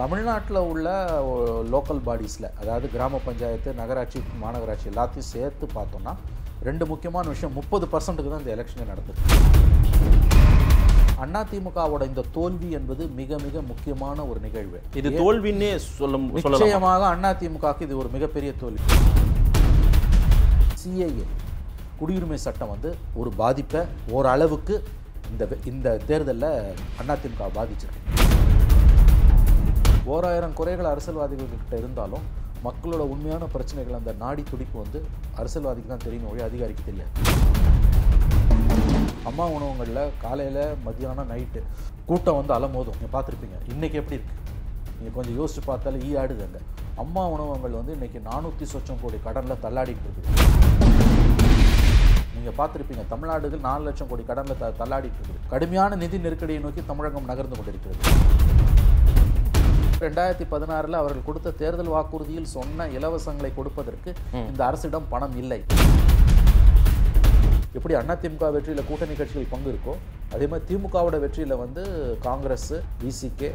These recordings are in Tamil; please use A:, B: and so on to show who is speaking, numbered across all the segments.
A: தமிழ்நாட்டில் உள்ள லோக்கல் பாடிஸில் அதாவது கிராம பஞ்சாயத்து நகராட்சி மாநகராட்சி எல்லாத்தையும் சேர்த்து பார்த்தோம்னா ரெண்டு முக்கியமான விஷயம் முப்பது பர்சன்ட்டுக்கு தான் இந்த எலெக்ஷனே அண்ணா அதிமுகவோட இந்த தோல்வி என்பது மிக மிக முக்கியமான ஒரு நிகழ்வு இது
B: தோல்வின்னே சொல்ல நிச்சயமாக
A: அதிமுகவுக்கு இது ஒரு மிகப்பெரிய தோல்வி சிஏஏ குடியுரிமை சட்டம் வந்து ஒரு பாதிப்பை ஓரளவுக்கு இந்த இந்த தேர்தலில் அதிமுக பாதிச்சிருக்கு ஓராயிரம் குறைகள் அரசியல்வாதிகள்கிட்ட இருந்தாலும் மக்களோட உண்மையான பிரச்சனைகள் அந்த நாடி துடிப்பு வந்து அரசியல்வாதிக்கு தான் தெரியும் ஒழிய அதிகாரிக்கு தெரியாது அம்மா உணவங்களில் காலையில் மத்தியானம் நைட்டு கூட்டம் வந்து அலமோதும் நீங்கள் பார்த்துருப்பீங்க இன்றைக்கி எப்படி இருக்குது நீங்கள் கொஞ்சம் யோசித்து பார்த்தாலே ஈ ஆடுது அங்கே அம்மா உணவகங்கள் வந்து இன்றைக்கி நானூற்றி சொச்சம் கோடி கடனில் தள்ளாடிட்டு இருக்குது நீங்கள் பார்த்துருப்பீங்க தமிழ்நாடுகள் நாலு லட்சம் கோடி கடனில் த தள்ளாடிட்டு இருக்குது கடுமையான நிதி நெருக்கடியை நோக்கி தமிழகம் நகர்ந்து கொண்டிருக்கிறது ரெண்டாயிரத்தி பதினாறில் அவர்கள் கொடுத்த தேர்தல் வாக்குறுதியில் சொன்ன இலவசங்களை கொடுப்பதற்கு இந்த அரசிடம் பணம் இல்லை எப்படி அதிமுக வெற்றியில் கூட்டணி கட்சிகள் பங்கு இருக்கோ அதே மாதிரி திமுகவோட வெற்றியில் வந்து காங்கிரஸ் விசிகே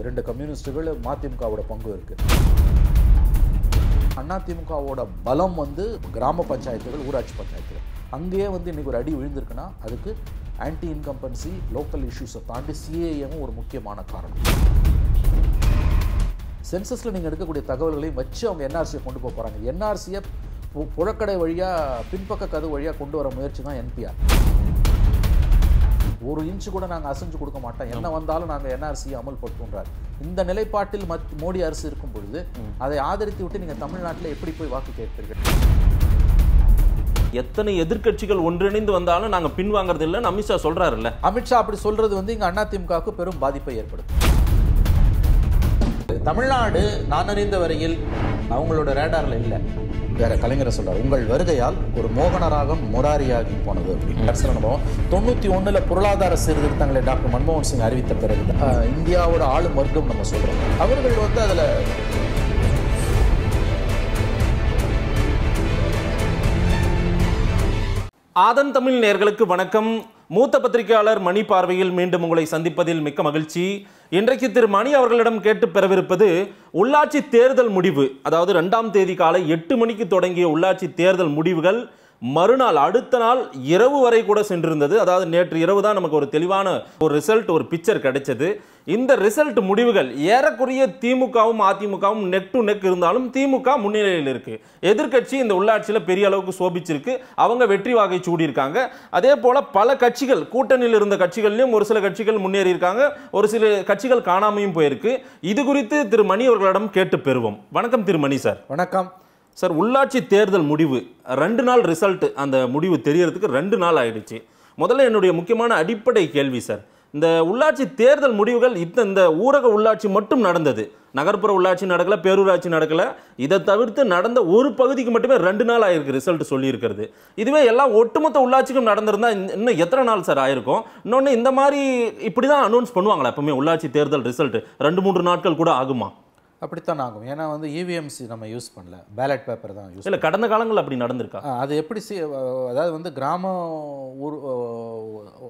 A: இரண்டு கம்யூனிஸ்டுகள் மதிமுகவோட பங்கு அண்ணா அதிமுகவோட பலம் வந்து கிராம பஞ்சாயத்துகள் ஊராட்சி பஞ்சாயத்துகள் அங்கேயே வந்து இன்றைக்கி ஒரு அடி விழுந்திருக்குன்னா அதுக்கு ஆன்டி இன்கம்பன்சி லோக்கல் இஷ்யூஸை தாண்டி சிஏஏவும் ஒரு முக்கியமான காரணம் சென்சஸில் நீங்கள் எடுக்கக்கூடிய தகவல்களையும் வச்சு அவங்க என்ஆர்சியை கொண்டு போக போகிறாங்க என்ஆர்சியை புழக்கடை வழியாக பின்பக்க கதவு வழியாக கொண்டு வர முயற்சி தான் என்பிஆர் ஒரு இன்ச்சு கூட நாங்கள் அசைஞ்சு கொடுக்க மாட்டோம் என்ன வந்தாலும் நாங்கள் என்ஆர்சி அமல்படுத்துன்றார் இந்த நிலைப்பாட்டில் மத் மோடி அரசு இருக்கும் பொழுது அதை ஆதரித்து விட்டு நீங்கள் தமிழ்நாட்டில் எப்படி போய் வாக்கு கேட்பீர்கள்
B: எத்தனை எதிர்கட்சிகள் ஒன்றிணைந்து வந்தாலும் நாங்கள் பின்வாங்கறது இல்ல அமித்ஷா சொல்கிறாருல்ல அமித்ஷா அப்படி சொல்கிறது வந்து இங்கே திமுகவுக்கு பெரும் பாதிப்பை ஏற்படுத்தும் தமிழ்நாடு நான்
A: அறிந்த வரையில் அவங்களோட ரேடார்ல இல்லை வேற கலைஞரை சொல்றாரு உங்கள் வருகையால் ஒரு மோகனராகம் முராரியாகி போனது அப்படின்னு அனுபவம் தொண்ணூத்தி ஒண்ணுல பொருளாதார சீர்திருத்தங்களை டாக்டர் மன்மோகன் சிங் அறிவித்த பிறகு இந்தியாவோட ஆளும் வர்க்கம் நம்ம சொல்றோம் அவர்கள் வந்து அதுல
B: ஆதன் தமிழ் நேர்களுக்கு வணக்கம் மூத்த பத்திரிகையாளர் மணி பார்வையில் மீண்டும் உங்களை சந்திப்பதில் மிக்க மகிழ்ச்சி இன்றைக்கு திரு மணி அவர்களிடம் கேட்டு பெறவிருப்பது உள்ளாட்சி தேர்தல் முடிவு அதாவது ரெண்டாம் தேதி காலை எட்டு மணிக்கு தொடங்கிய உள்ளாட்சி தேர்தல் முடிவுகள் மறுநாள் அடுத்த நாள் இரவு வரை கூட சென்றிருந்தது அதாவது நேற்று இரவு தான் நமக்கு ஒரு தெளிவான ஒரு ரிசல்ட் ஒரு பிக்சர் கிடைச்சது இந்த ரிசல்ட் முடிவுகள் ஏறக்குறைய திமுகவும் அதிமுகவும் நெக் டு நெக் இருந்தாலும் திமுக முன்னிலையில் இருக்கு எதிர்கட்சி இந்த உள்ளாட்சியில் பெரிய அளவுக்கு சோபிச்சிருக்கு அவங்க வெற்றி வாகை சூடியிருக்காங்க அதே போல பல கட்சிகள் கூட்டணியில் இருந்த கட்சிகள்லையும் ஒரு சில கட்சிகள் முன்னேறி இருக்காங்க ஒரு சில கட்சிகள் காணாமையும் போயிருக்கு இது குறித்து திரு மணி அவர்களிடம் கேட்டு பெறுவோம் வணக்கம் திரு மணி சார் வணக்கம் சார் உள்ளாட்சி தேர்தல் முடிவு ரெண்டு நாள் ரிசல்ட் அந்த முடிவு தெரியறதுக்கு ரெண்டு நாள் ஆயிடுச்சு முதல்ல என்னுடைய முக்கியமான அடிப்படை கேள்வி சார் இந்த உள்ளாட்சி தேர்தல் முடிவுகள் இந்த இந்த ஊரக உள்ளாட்சி மட்டும் நடந்தது நகர்ப்புற உள்ளாட்சி நடக்கலை பேரூராட்சி நடக்கலை இதை தவிர்த்து நடந்த ஒரு பகுதிக்கு மட்டுமே ரெண்டு நாள் ஆயிருக்கு ரிசல்ட் சொல்லியிருக்கிறது இதுவே எல்லாம் ஒட்டுமொத்த உள்ளாட்சிக்கும் நடந்திருந்தால் இன்னும் எத்தனை நாள் சார் ஆயிருக்கும் இன்னொன்று இந்த மாதிரி இப்படி தான் அனௌன்ஸ் பண்ணுவாங்களா எப்பவுமே உள்ளாட்சி தேர்தல் ரிசல்ட் ரெண்டு மூன்று நாட்கள் கூட ஆகுமா
A: அப்படித்தான் ஆகும் ஏன்னா வந்து இவிஎம்சி e நம்ம யூஸ் பண்ணல பேலட் பேப்பர் தான் யூஸ் இல்லை கடந்த காலங்கள் அப்படி நடந்திருக்கா அது எப்படி சி அதாவது வந்து கிராம ஊர்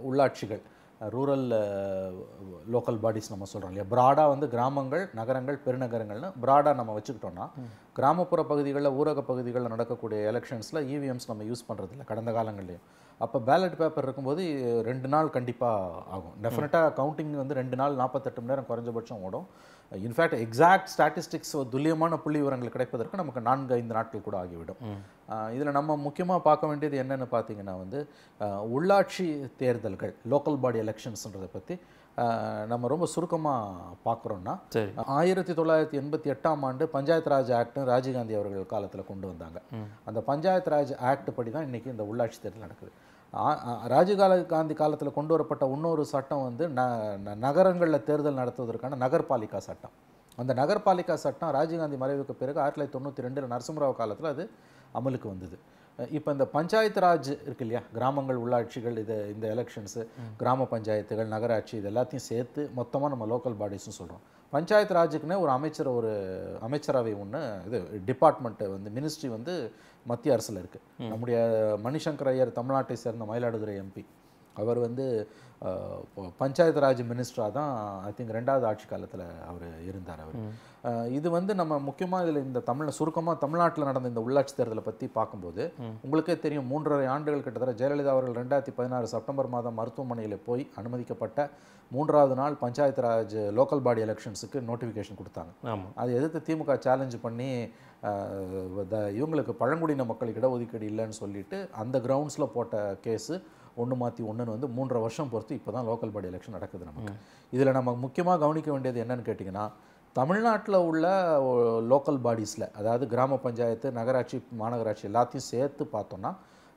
A: உள்ளாட்சிகள் ரூரல் லோக்கல் பாடிஸ் நம்ம சொல்கிறோம் இல்லையா ப்ராடாக வந்து கிராமங்கள் நகரங்கள் பெருநகரங்கள்னு ப்ராடாக நம்ம வச்சுக்கிட்டோன்னா கிராமப்புற பகுதிகளில் ஊரக பகுதிகளில் நடக்கக்கூடிய எலெக்ஷன்ஸில் இவிஎம்ஸ் e நம்ம யூஸ் பண்ணுறது இல்லை கடந்த காலங்கள்லேயும் அப்போ பேலட் பேப்பர் இருக்கும்போது ரெண்டு நாள் கண்டிப்பாக ஆகும் டெஃபினட்டாக கவுண்டிங் வந்து ரெண்டு நாள் நாற்பத்தெட்டு மணி நேரம் குறைஞ்சபட்சம் ஓடும் இன்ஃபேக்ட் எக்ஸாக்ட் ஸ்டாட்டிஸ்டிக்ஸ் துல்லியமான புள்ளி விவரங்கள் கிடைப்பதற்கு நமக்கு நான்கு ஐந்து நாட்கள் கூட ஆகிவிடும் இதில் நம்ம முக்கியமாக பார்க்க வேண்டியது என்னென்னு பார்த்தீங்கன்னா வந்து உள்ளாட்சி தேர்தல்கள் லோக்கல் பாடி எலெக்ஷன்ஸ்ன்றதை பற்றி நம்ம ரொம்ப சுருக்கமாக பார்க்குறோன்னா ஆயிரத்தி தொள்ளாயிரத்தி எண்பத்தி எட்டாம் ஆண்டு பஞ்சாயத்து ராஜ் ஆக்ட் ராஜீவ்காந்தி அவர்கள் காலத்தில் கொண்டு வந்தாங்க அந்த பஞ்சாயத் ராஜ் ஆக்ட் படி தான் இன்றைக்கி இந்த உள்ளாட்சி தேர்தல் நடக்குது ராஜீவ் காந்தி காலத்தில் கொண்டு வரப்பட்ட இன்னொரு சட்டம் வந்து ந நகரங்களில் தேர்தல் நடத்துவதற்கான நகர்பாலிகா சட்டம் அந்த நகர்பாலிகா சட்டம் ராஜீவ்காந்தி மறைவுக்கு பிறகு ஆயிரத்தி தொள்ளாயிரத்தி தொண்ணூற்றி ரெண்டில் நரசிம்மராவ் காலத்தில் அது அமலுக்கு வந்தது இப்போ இந்த பஞ்சாயத்து ராஜ் இருக்கு இல்லையா கிராமங்கள் உள்ளாட்சிகள் இது இந்த எலெக்ஷன்ஸு கிராம பஞ்சாயத்துகள் நகராட்சி இது எல்லாத்தையும் சேர்த்து மொத்தமாக நம்ம லோக்கல் பாடிஸும் சொல்கிறோம் பஞ்சாயத்து ராஜுக்குன்னே ஒரு அமைச்சர் ஒரு அமைச்சரவை ஒன்று இது டிபார்ட்மெண்ட்டு வந்து மினிஸ்ட்ரி வந்து மத்திய அரசில் இருக்குது நம்முடைய மணிசங்கர் ஐயர் தமிழ்நாட்டை சேர்ந்த மயிலாடுதுறை எம்பி அவர் வந்து பஞ்சாயத்து ராஜ் மினிஸ்டராக தான் ஐ திங்க் ரெண்டாவது ஆட்சி காலத்தில் அவர் இருந்தார் அவர் இது வந்து நம்ம முக்கியமாக இதில் இந்த தமிழ் சுருக்கமாக தமிழ்நாட்டில் நடந்த இந்த உள்ளாட்சி தேர்தலை பற்றி பார்க்கும்போது உங்களுக்கே தெரியும் மூன்றரை ஆண்டுகள் கிட்டத்தட்ட ஜெயலலிதா அவர்கள் ரெண்டாயிரத்தி பதினாறு செப்டம்பர் மாதம் மருத்துவமனையில் போய் அனுமதிக்கப்பட்ட மூன்றாவது நாள் பஞ்சாயத்து ராஜ் லோக்கல் பாடி எலெக்ஷன்ஸுக்கு நோட்டிஃபிகேஷன் கொடுத்தாங்க அது எதிர்த்து திமுக சேலஞ்ச் பண்ணி இவங்களுக்கு பழங்குடியின மக்களுக்கிட இடஒதுக்கீடு இல்லைன்னு சொல்லிட்டு அந்த கிரவுண்ட்ஸில் போட்ட கேஸு ஒன்று மாற்றி ஒன்றுன்னு வந்து மூன்றரை வருஷம் பொறுத்து இப்போ தான் லோக்கல் பாடி எலெக்ஷன் நடக்குது நமக்கு இதில் நம்ம முக்கியமாக கவனிக்க வேண்டியது என்னென்னு கேட்டிங்கன்னா தமிழ்நாட்டில் உள்ள லோக்கல் பாடிஸில் அதாவது கிராம பஞ்சாயத்து நகராட்சி மாநகராட்சி எல்லாத்தையும் சேர்த்து பார்த்தோன்னா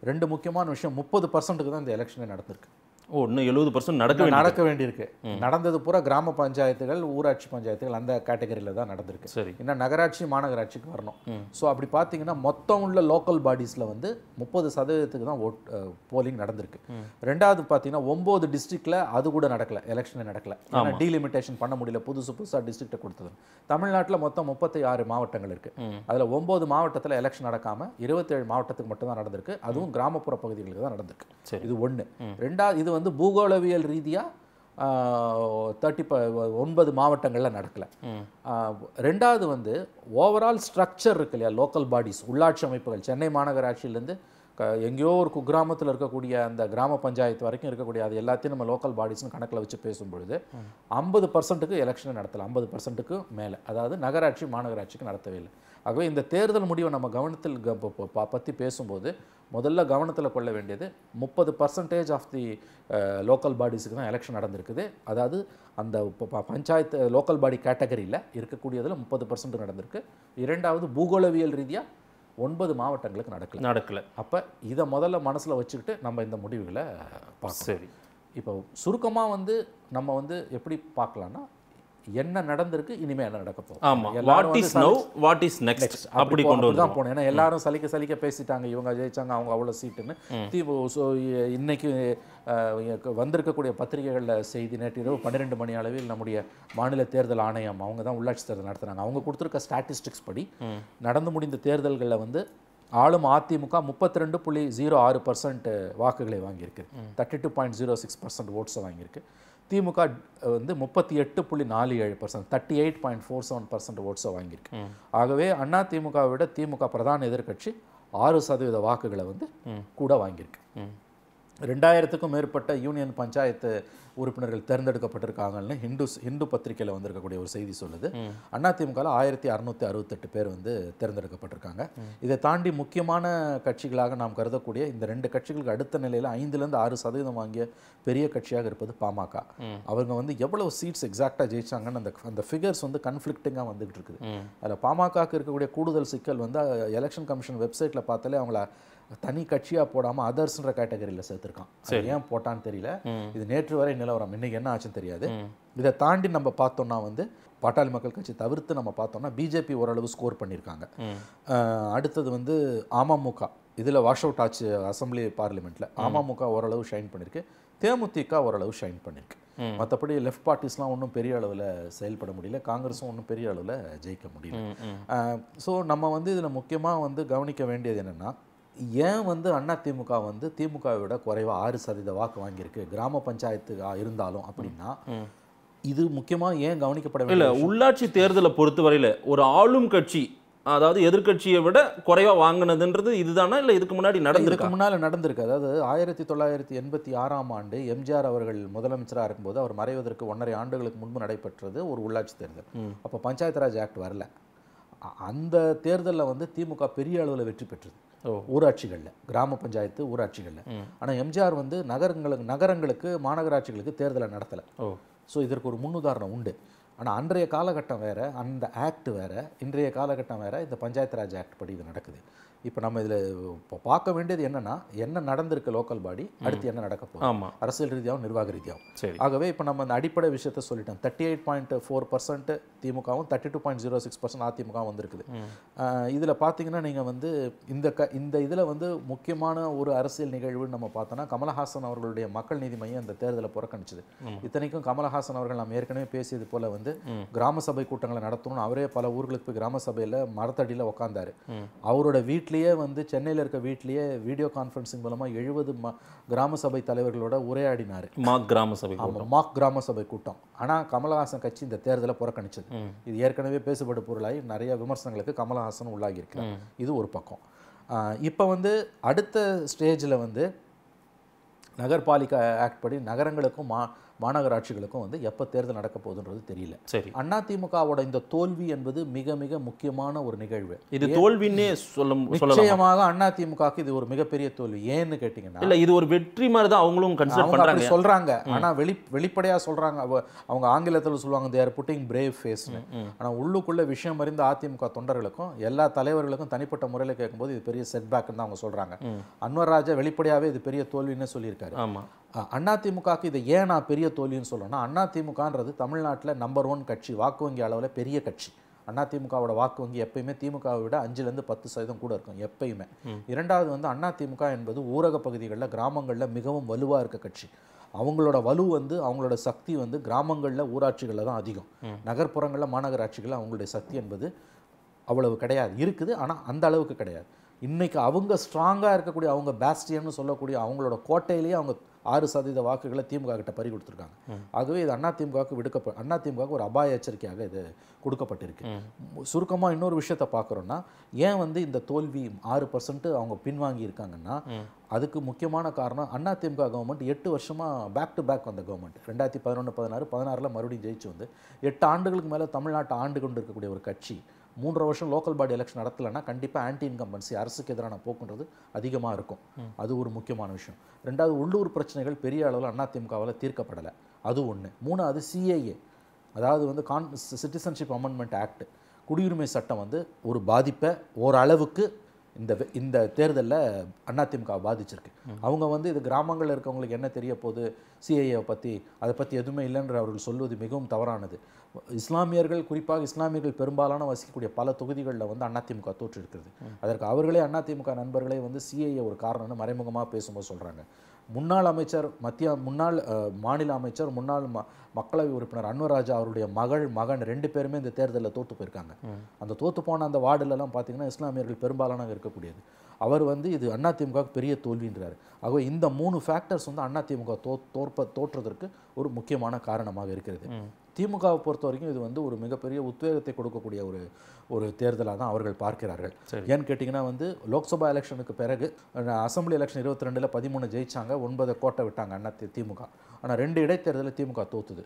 A: ரெண்டு முக்கியமான விஷயம் முப்பது பர்சன்ட்டுக்கு தான் இந்த எலெக்ஷனே நடந்திருக்கு
B: ஓ இன்னும் எழுபது பர்சன்ட் நடக்க நடக்க வேண்டியிருக்கு
A: நடந்தது பூரா கிராம பஞ்சாயத்துகள் ஊராட்சி பஞ்சாயத்துகள் அந்த கேட்டகரியில் தான் நடந்திருக்கு சரி ஏன்னா நகராட்சி மாநகராட்சிக்கு வரணும் ஸோ அப்படி பார்த்தீங்கன்னா மொத்தம் உள்ள லோக்கல் பாடிஸில் வந்து முப்பது சதவீதத்துக்கு தான் ஓட் போலிங் நடந்திருக்கு ரெண்டாவது பார்த்தீங்கன்னா ஒம்பது டிஸ்ட்ரிக்டில் அது கூட நடக்கல எலெக்ஷனே நடக்கல டீலிமிட்டேஷன் பண்ண முடியல புதுசு புதுசாக டிஸ்ட்ரிக்டை கொடுத்தது தமிழ்நாட்டில் மொத்தம் முப்பத்தி ஆறு மாவட்டங்கள் இருக்கு அதில் ஒம்பது மாவட்டத்தில் எலெக்ஷன் நடக்காமல் இருபத்தேழு மாவட்டத்துக்கு மட்டும் தான் நடந்திருக்கு அதுவும் கிராமப்புற பகுதிகளுக்கு தான் நடந்திருக்கு சரி இது ஒன்று ரெண்டாவது இது வந்து வந்து பூகோளவியல் ரீதியாக தேர்ட்டி ப ஒன்பது மாவட்டங்களில் நடக்கலை ரெண்டாவது வந்து ஓவரால் ஸ்ட்ரக்சர் இருக்கு இல்லையா லோக்கல் பாடிஸ் உள்ளாட்சி அமைப்புகள் சென்னை மாநகராட்சியிலேருந்து எங்கேயோ ஒரு குக்கிராமத்தில் இருக்கக்கூடிய அந்த கிராம பஞ்சாயத்து வரைக்கும் இருக்கக்கூடிய அது எல்லாத்தையும் நம்ம லோக்கல் பாடிஸ்னு கணக்கில் வச்சு பேசும்பொழுது ஐம்பது பர்சன்ட்டுக்கு எலெக்ஷனை நடத்தலை ஐம்பது பர்சன்ட்டுக்கு மேலே அதாவது நகராட்சி மாநகராட்சிக்கு நடத்தவே இல்லை ஆகவே இந்த தேர்தல் முடிவை நம்ம கவனத்தில் பற்றி பேசும்போது முதல்ல கவனத்தில் கொள்ள வேண்டியது முப்பது பர்சன்டேஜ் ஆஃப் தி லோக்கல் பாடிஸுக்கு தான் எலெக்ஷன் நடந்திருக்குது அதாவது அந்த பஞ்சாயத்து லோக்கல் பாடி கேட்டகரியில் இருக்கக்கூடியதில் முப்பது பர்சன்ட் நடந்திருக்கு இரண்டாவது பூகோளவியல் ரீதியாக ஒன்பது மாவட்டங்களுக்கு நடக்கல நடக்கல அப்போ இதை முதல்ல மனசில் வச்சுக்கிட்டு நம்ம இந்த முடிவுகளை சரி இப்போ சுருக்கமாக வந்து நம்ம வந்து எப்படி பார்க்கலான்னா என்ன நடந்திருக்கு இனிமேல் என்ன நடக்க போகும் ஆமாம் what is now what is next அப்படி கொண்டு வந்து தான் போனேன் ஏன்னா எல்லாரும் சலிக்க சலிக்க பேசிட்டாங்க இவங்க ஜெயிச்சாங்க அவங்க அவ்வளோ சீட்டுன்னு தீபு ஸோ இன்னைக்கு வந்திருக்கக்கூடிய பத்திரிகைகளில் செய்தி நேற்றிரவு பன்னிரெண்டு மணி அளவில் நம்முடைய மாநில தேர்தல் ஆணையம் அவங்க தான் உள்ளாட்சி தேர்தல் நடத்துனாங்க அவங்க கொடுத்துருக்க ஸ்டாட்டிஸ்டிக்ஸ் படி நடந்து முடிந்த தேர்தல்களில் வந்து ஆளும் அதிமுக முப்பத்தி ரெண்டு புள்ளி ஜீரோ ஆறு பர்சன்ட் வாக்குகளை வாங்கியிருக்கு thirty two point zero six percent ஓட்ஸை வாங்கியிருக்கு திமுக வந்து முப்பத்தி எட்டு புள்ளி நாலு ஏழு percent thirty eight point four seven percent ஓட்ஸை வாங்கியிருக்கு ஆகவே அண்ணா திமுகவை விட திமுக பிரதான எதிர்கட்சி ஆறு சதவீத வாக்குகளை வந்து கூட வாங்கியிருக்கு ரெண்டாயிரத்துக்கும் மேற்பட்ட யூனியன் பஞ்சாயத்து உறுப்பினர்கள் தேர்ந்தெடுக்கப்பட்டிருக்காங்கன்னு ஹிந்து ஹிந்து பத்திரிகையில் வந்திருக்கக்கூடிய ஒரு செய்தி சொல்லுது அதிமுகவில் ஆயிரத்தி அறுநூத்தி அறுபத்தெட்டு பேர் வந்து தேர்ந்தெடுக்கப்பட்டிருக்காங்க இதை தாண்டி முக்கியமான கட்சிகளாக நாம் கருதக்கூடிய இந்த ரெண்டு கட்சிகளுக்கு அடுத்த நிலையில் ஐந்துலேருந்து ஆறு சதவீதம் வாங்கிய பெரிய கட்சியாக இருப்பது பாமக அவங்க வந்து எவ்வளவு சீட்ஸ் எக்ஸாக்டாக ஜெயிச்சாங்கன்னு அந்த அந்த ஃபிகர்ஸ் வந்து கன்ஃப்ளிக்டிங்காக வந்துகிட்டு இருக்குது அதில் பாமகவுக்கு இருக்கக்கூடிய கூடுதல் சிக்கல் வந்து எலெக்ஷன் கமிஷன் வெப்சைட்டில் பார்த்தாலே அவங்கள தனி கட்சியாக போடாமல் அதர்ஸ்ன்ற கேட்டகரியில் சேர்த்துருக்கான் சரி ஏன் போட்டான்னு தெரியல இது நேற்று வரை நிலவரம் இன்னைக்கு என்ன ஆச்சுன்னு தெரியாது இதை தாண்டி நம்ம பார்த்தோம்னா வந்து பாட்டாளி மக்கள் கட்சி தவிர்த்து நம்ம பார்த்தோம்னா பிஜேபி ஓரளவு ஸ்கோர் பண்ணியிருக்காங்க அடுத்தது வந்து அமமுக இதில் வாஷ் அவுட் ஆச்சு அசம்பிளி பார்லிமெண்ட்டில் அமமுக ஓரளவு ஷைன் பண்ணியிருக்கு தேமுதிக ஓரளவு ஷைன் பண்ணியிருக்கு மற்றபடி லெஃப்ட் பார்ட்டிஸ்லாம் ஒன்றும் பெரிய அளவில் செயல்பட முடியல காங்கிரஸும் ஒன்றும் பெரிய அளவில் ஜெயிக்க முடியல ஸோ நம்ம வந்து இதில் முக்கியமாக வந்து கவனிக்க வேண்டியது என்னென்னா ஏன் வந்து அண்ணா திமுக வந்து திமுகவை விட குறைவாக ஆறு சதவீத வாக்கு வாங்கியிருக்கு கிராம பஞ்சாயத்து இருந்தாலும் அப்படின்னா இது முக்கியமாக ஏன் கவனிக்கப்பட இல்லை
B: உள்ளாட்சி தேர்தலை பொறுத்தவரையில் ஒரு ஆளும் கட்சி அதாவது எதிர்கட்சியை விட குறைவாக வாங்கினதுன்றது இதுதானா இல்லை இதுக்கு முன்னாடி நடந்திருக்கு முன்னால்
A: நடந்திருக்கு அதாவது ஆயிரத்தி தொள்ளாயிரத்தி எண்பத்தி ஆறாம் ஆண்டு எம்ஜிஆர் அவர்கள் முதலமைச்சராக இருக்கும்போது அவர் மறைவதற்கு ஒன்றரை ஆண்டுகளுக்கு முன்பு நடைபெற்றது ஒரு உள்ளாட்சி தேர்தல் அப்போ பஞ்சாயத்து ராஜ் ஆக்ட் வரல அந்த தேர்தலில் வந்து திமுக பெரிய அளவில் வெற்றி பெற்றது ஊராட்சிகளில் கிராம பஞ்சாயத்து ஊராட்சிகளில் ஆனால் எம்ஜிஆர் வந்து நகரங்களுக்கு நகரங்களுக்கு மாநகராட்சிகளுக்கு தேர்தலை நடத்தலை ஸோ இதற்கு ஒரு முன்னுதாரணம் உண்டு ஆனால் அன்றைய காலகட்டம் வேறு அந்த ஆக்ட் வேறு இன்றைய காலகட்டம் வேறு இந்த பஞ்சாயத்து ராஜ் ஆக்ட் படி இது நடக்குது இப்போ நம்ம இதில் இப்போ பார்க்க வேண்டியது என்னென்னா என்ன நடந்திருக்கு லோக்கல் பாடி அடுத்து என்ன நடக்க போகுது ஆமாம் அரசியல் ரீதியாகவும் நிர்வாக ரீதியாகவும் சரி ஆகவே இப்போ நம்ம அந்த அடிப்படை விஷயத்த சொல்லிட்டோம் thirty eight point four percent திமுகவும் thirty two point zero six percent அதிமுகவும் வந்திருக்குது இதில் பார்த்தீங்கன்னா நீங்கள் வந்து இந்த க இந்த இதில் வந்து முக்கியமான ஒரு அரசியல் நிகழ்வுன்னு நம்ம பார்த்தோன்னா கமலஹாசன் அவர்களுடைய மக்கள் நீதி மையம் இந்த தேர்தலை புறக்கணிச்சது இத்தனைக்கும் கமலஹாசன் அவர்கள் நம்ம ஏற்கனவே பேசியது போல் வந்து கிராம சபை கூட்டங்களை நடத்தணும்னு அவரே பல ஊர்களுக்கு போய் கிராம சபையில் மரத்தடியில் உட்காந்தார் அவரோட வீட்டில் வீட்லேயே வந்து சென்னையில் இருக்க வீட்லேயே வீடியோ கான்ஃபரன்சிங் மூலமாக எழுபது ம கிராம சபை தலைவர்களோட உரையாடினார்
B: மாக் கிராம சபை
A: மாக் கிராம சபை கூட்டம் ஆனால் கமலஹாசன் கட்சி இந்த தேர்தலை புறக்கணிச்சது இது ஏற்கனவே பேசுபடு பொருளாகி நிறைய விமர்சனங்களுக்கு கமலஹாசன் உள்ளாகியிருக்கு இது ஒரு பக்கம் இப்போ வந்து அடுத்த ஸ்டேஜில் வந்து நகர்பாலிகா ஆக்ட் படி நகரங்களுக்கும் மா மாநகராட்சிகளுக்கும் வந்து எப்போ தேர்தல் நடக்க போகுதுன்றது தெரியல சரி அண்ணா இந்த தோல்வி என்பது மிக மிக முக்கியமான
B: ஒரு நிகழ்வு இது தோல்வின்னே சொல்ல நிச்சயமாக
A: அண்ணா இது ஒரு மிகப்பெரிய தோல்வி ஏன்னு கேட்டீங்கன்னா இல்ல இது ஒரு
B: வெற்றி மாதிரி தான் அவங்களும் கன்சிடர் சொல்றாங்க ஆனா
A: வெளி வெளிப்படையா சொல்றாங்க அவங்க ஆங்கிலத்தில் சொல்லுவாங்க தேர் புட்டிங் பிரேவ் ஃபேஸ் ஆனா உள்ளுக்குள்ள விஷயம் அறிந்த அதிமுக தொண்டர்களுக்கும் எல்லா தலைவர்களுக்கும் தனிப்பட்ட முறையில் கேட்கும்போது இது பெரிய செட்பேக் தான் அவங்க சொல்றாங்க அன்வர் ராஜா வெளிப்படையாவே இது பெரிய தோல்வின்னு சொல்லியிருக்காரு ஆமா அதிமுகவுக்கு இதை ஏன் நான் பெரிய தோல்வின்னு சொல்லணும்னா அதிமுகன்றது தமிழ்நாட்டில் நம்பர் ஒன் கட்சி வாக்கு வங்கி அளவில் பெரிய கட்சி அதிமுகவோட வாக்கு வங்கி எப்பயுமே திமுகவை விட அஞ்சுலேருந்து பத்து சதவீதம் கூட இருக்கும் எப்பயுமே இரண்டாவது வந்து அதிமுக என்பது ஊரக பகுதிகளில் கிராமங்களில் மிகவும் வலுவாக இருக்க கட்சி அவங்களோட வலு வந்து அவங்களோட சக்தி வந்து கிராமங்களில் ஊராட்சிகளில் தான் அதிகம் நகர்ப்புறங்களில் மாநகராட்சிகளில் அவங்களுடைய சக்தி என்பது அவ்வளவு கிடையாது இருக்குது ஆனால் அந்த அளவுக்கு கிடையாது இன்றைக்கி அவங்க ஸ்ட்ராங்காக இருக்கக்கூடிய அவங்க பேஸ்டியன்னு சொல்லக்கூடிய அவங்களோட கோட்டையிலேயே அவங்க ஆறு சதவீத வாக்குகளை திமுக கிட்ட பறி கொடுத்துருக்காங்க ஆகவே இது அண்ணா திமுகவுக்கு விடுக்க அண்ணா திமுகவுக்கு ஒரு அபாய எச்சரிக்கையாக இது கொடுக்கப்பட்டிருக்கு சுருக்கமாக இன்னொரு விஷயத்த பார்க்குறோன்னா ஏன் வந்து இந்த தோல்வி ஆறு பர்சன்ட் அவங்க பின்வாங்கி இருக்காங்கன்னா அதுக்கு முக்கியமான காரணம் அண்ணா திமுக கவர்மெண்ட் எட்டு வருஷமாக பேக் டு பேக் வந்த கவர்மெண்ட் ரெண்டாயிரத்தி பதினொன்று பதினாறு பதினாறில் மறுபடியும் ஜெயிச்சு வந்து எட்டு ஆண்டுகளுக்கு மேலே தமிழ்நாட்டை ஆண்டு கொண்டு இருக்கக்கூடிய ஒரு கட்சி மூன்றரை வருஷம் லோக்கல் பாடி எலெக்ஷன் நடத்தலைன்னா கண்டிப்பாக ஆன்டி இன்கம்பன்சி அரசுக்கு எதிரான போக்குன்றது அதிகமாக இருக்கும் அது ஒரு முக்கியமான விஷயம் ரெண்டாவது உள்ளூர் பிரச்சனைகள் பெரிய அளவில் அதிமுகவில் தீர்க்கப்படலை அது ஒன்று மூணாவது சிஏஏ அதாவது வந்து கான் சிட்டிசன்ஷிப் அமெண்ட்மெண்ட் ஆக்ட் குடியுரிமை சட்டம் வந்து ஒரு பாதிப்பை ஓரளவுக்கு இந்த இந்த தேர்தலில் அதிமுக பாதிச்சிருக்கு அவங்க வந்து இது கிராமங்களில் இருக்கவங்களுக்கு என்ன தெரிய போகுது சிஐஏவை பற்றி அதை பற்றி எதுவுமே இல்லைன்ற அவர்கள் சொல்வது மிகவும் தவறானது இஸ்லாமியர்கள் குறிப்பாக இஸ்லாமியர்கள் பெரும்பாலான வசிக்கக்கூடிய பல தொகுதிகளில் வந்து அதிமுக தோற்றிருக்கிறது அதற்கு அவர்களே அதிமுக நண்பர்களே வந்து சிஐஏ ஒரு காரணம்னு மறைமுகமாக பேசும்போது சொல்கிறாங்க முன்னாள் அமைச்சர் மத்திய முன்னாள் மாநில அமைச்சர் முன்னாள் ம மக்களவை உறுப்பினர் அன்வராஜா அவருடைய மகள் மகன் ரெண்டு பேருமே இந்த தேர்தலில் தோற்று போயிருக்காங்க அந்த தோற்று போன அந்த வார்டுலலாம் பார்த்தீங்கன்னா இஸ்லாமியர்கள் பெரும்பாலான இருக்கக்கூடியது அவர் வந்து இது அதிமுக பெரிய தோல்வின்றார் ஆகவே இந்த மூணு ஃபேக்டர்ஸ் வந்து அதிமுக தோ தோற்ப தோற்றதற்கு ஒரு முக்கியமான காரணமாக இருக்கிறது திமுகவை பொறுத்த வரைக்கும் இது வந்து ஒரு மிகப்பெரிய உத்வேகத்தை கொடுக்கக்கூடிய ஒரு ஒரு தேர்தலாக தான் அவர்கள் பார்க்கிறார்கள் ஏன்னு கேட்டிங்கன்னா வந்து லோக்சபா எலெக்ஷனுக்கு பிறகு அசம்பிளி எலெக்ஷன் இருபத்தி ரெண்டில் பதிமூணு ஜெயிச்சாங்க ஒன்பதை கோட்டை விட்டாங்க அண்ணா திமுக ஆனால் ரெண்டு இடைத்தேர்தலில் திமுக தோத்துது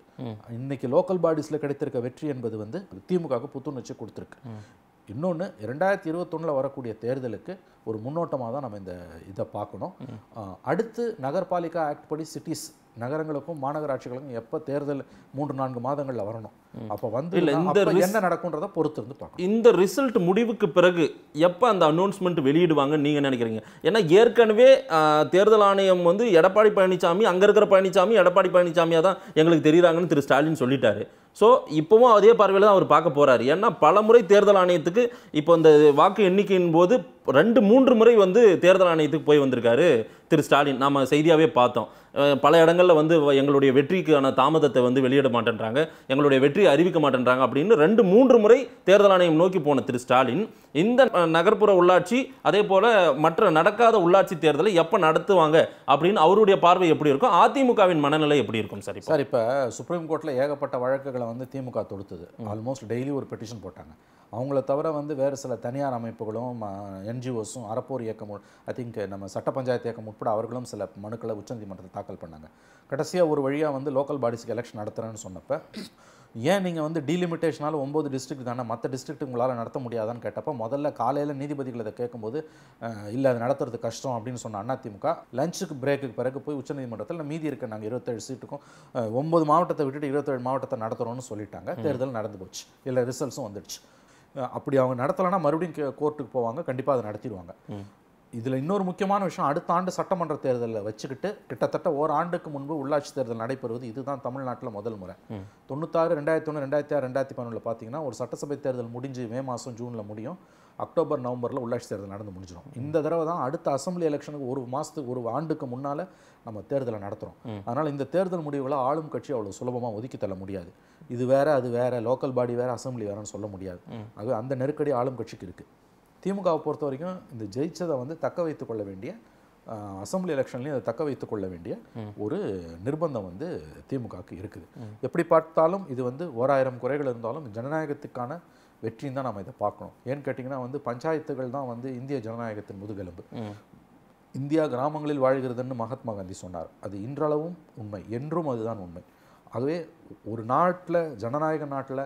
A: இன்னைக்கு லோக்கல் பாடிஸில் கிடைத்திருக்க வெற்றி என்பது வந்து திமுகவுக்கு புத்துணர்ச்சி கொடுத்துருக்கு இன்னொன்று ரெண்டாயிரத்தி இருபத்தொன்னில் வரக்கூடிய தேர்தலுக்கு ஒரு முன்னோட்டமாக தான் நம்ம இந்த இதை பார்க்கணும் அடுத்து நகர்பாலிகா ஆக்ட் படி சிட்டிஸ் நகரங்களுக்கும் மாநகராட்சிகளுக்கும் எப்போ தேர்தல் மூன்று நான்கு மாதங்களில் வரணும் அப்போ வந்து இல்லை இந்த என்ன நடக்கும்ன்றதை பொறுத்து இருந்து பார்க்கணும்
B: இந்த ரிசல்ட் முடிவுக்கு பிறகு எப்போ அந்த அனௌன்ஸ்மெண்ட் வெளியிடுவாங்கன்னு நீங்கள் நினைக்கிறீங்க ஏன்னா ஏற்கனவே தேர்தல் ஆணையம் வந்து எடப்பாடி பழனிசாமி அங்கே இருக்கிற பழனிசாமி எடப்பாடி பழனிசாமியாக தான் எங்களுக்கு தெரியுறாங்கன்னு திரு ஸ்டாலின் சொல்லிட்டாரு ஸோ இப்போவும் அதே பார்வையில் தான் அவர் பார்க்க போகிறார் ஏன்னா பல முறை தேர்தல் ஆணையத்துக்கு இப்போ அந்த வாக்கு எண்ணிக்கையின் போது ரெண்டு மூன்று முறை வந்து தேர்தல் ஆணையத்துக்கு போய் வந்திருக்காரு திரு ஸ்டாலின் நாம் செய்தியாகவே பார்த்தோம் பல இடங்களில் வந்து எங்களுடைய வெற்றிக்கான தாமதத்தை வந்து வெளியிட மாட்டேன்றாங்க எங்களுடைய வெற்றியை அறிவிக்க மாட்டேன்றாங்க அப்படின்னு ரெண்டு மூன்று முறை தேர்தல் ஆணையம் நோக்கி போன திரு ஸ்டாலின் இந்த நகர்ப்புற உள்ளாட்சி அதே போல் மற்ற நடக்காத உள்ளாட்சி தேர்தலை எப்போ நடத்துவாங்க அப்படின்னு அவருடைய பார்வை எப்படி இருக்கும் அதிமுகவின் மனநிலை எப்படி இருக்கும் சார்
A: சார் இப்போ சுப்ரீம் கோர்ட்டில் ஏகப்பட்ட வழக்குகளை வந்து திமுக தொடுத்தது ஆல்மோஸ்ட் டெய்லி ஒரு பெட்டிஷன் போட்டாங்க அவங்கள தவிர வந்து வேறு சில தனியார் அமைப்புகளும் என்ஜிஓஸும் அறப்போர் இயக்கம் ஐ திங்க் நம்ம சட்ட பஞ்சாயத்து இயக்கம் உட்பட அவர்களும் சில மனுக்களை உச்சநீதிமன்றத்தில் தாக்கல் தாக்கல் பண்ணாங்க கடைசியாக ஒரு வழியாக வந்து லோக்கல் பாடிஸ்க்கு எலெக்ஷன் நடத்துகிறேன்னு சொன்னப்போ ஏன் நீங்கள் வந்து டீலிமிட்டேஷனால் ஒம்பது டிஸ்ட்ரிக்ட் தானே மற்ற டிஸ்ட்ரிக்ட்டு உங்களால் நடத்த முடியாதான்னு கேட்டப்போ முதல்ல காலையில் நீதிபதிகள் இதை கேட்கும்போது இல்லை அது நடத்துறது கஷ்டம் அப்படின்னு சொன்ன அதிமுக லஞ்சுக்கு பிரேக்குக்கு பிறகு போய் உச்சநீதிமன்றத்தில் மீதி இருக்க நாங்கள் இருபத்தேழு சீட்டுக்கும் ஒம்பது மாவட்டத்தை விட்டுட்டு இருபத்தேழு மாவட்டத்தை நடத்துகிறோம்னு சொல்லிட்டாங்க தேர்தல் நடந்து போச்சு இல்லை ரிசல்ட்ஸும் வந்துடுச்சு அப்படி அவங்க நடத்தலைன்னா மறுபடியும் கோர்ட்டுக்கு போவாங்க கண்டிப்பாக அதை நடத்திடுவாங்க இதில் இன்னொரு முக்கியமான விஷயம் அடுத்த ஆண்டு சட்டமன்ற தேர்தலில் வச்சுக்கிட்டு கிட்டத்தட்ட ஓராண்டுக்கு முன்பு உள்ளாட்சி தேர்தல் நடைபெறுவது இதுதான் தமிழ்நாட்டில் முதல் முறை தொண்ணூத்தாறு ரெண்டாயிரத்தி ஒன்று ரெண்டாயிரத்தி ஆறு ரெண்டாயிரத்தி பதினொன்றில் பார்த்தீங்கன்னா ஒரு சட்டசபை தேர்தல் முடிஞ்சு மே மாதம் ஜூனில் முடியும் அக்டோபர் நவம்பரில் உள்ளாட்சி தேர்தல் நடந்து முடிஞ்சிடும் இந்த தடவை தான் அடுத்த அசம்பிளி எலெக்ஷனுக்கு ஒரு மாதத்துக்கு ஒரு ஆண்டுக்கு முன்னால் நம்ம தேர்தலை நடத்துகிறோம் அதனால் இந்த தேர்தல் முடிவுகளை ஆளும் கட்சி அவ்வளோ சுலபமாக ஒதுக்கி தள்ள முடியாது இது வேறு அது வேறு லோக்கல் பாடி வேறு அசம்பிளி வேறுன்னு சொல்ல முடியாது அது அந்த நெருக்கடி ஆளும் கட்சிக்கு இருக்குது திமுகவை பொறுத்த வரைக்கும் இந்த ஜெயிச்சதை வந்து தக்க வைத்துக் கொள்ள வேண்டிய அசம்பிளி எலெக்ஷன்லையும் அதை தக்க வைத்துக் கொள்ள வேண்டிய ஒரு நிர்பந்தம் வந்து திமுகவுக்கு இருக்குது எப்படி பார்த்தாலும் இது வந்து ஓராயிரம் குறைகள் இருந்தாலும் ஜனநாயகத்துக்கான வெற்றின்னு தான் நம்ம இதை பார்க்கணும் ஏன்னு கேட்டிங்கன்னா வந்து பஞ்சாயத்துகள் தான் வந்து இந்திய ஜனநாயகத்தின் முதுகெலும்பு இந்தியா கிராமங்களில் வாழ்கிறதுன்னு மகாத்மா காந்தி சொன்னார் அது இன்றளவும் உண்மை என்றும் அதுதான் உண்மை அதுவே ஒரு நாட்டில் ஜனநாயக நாட்டில்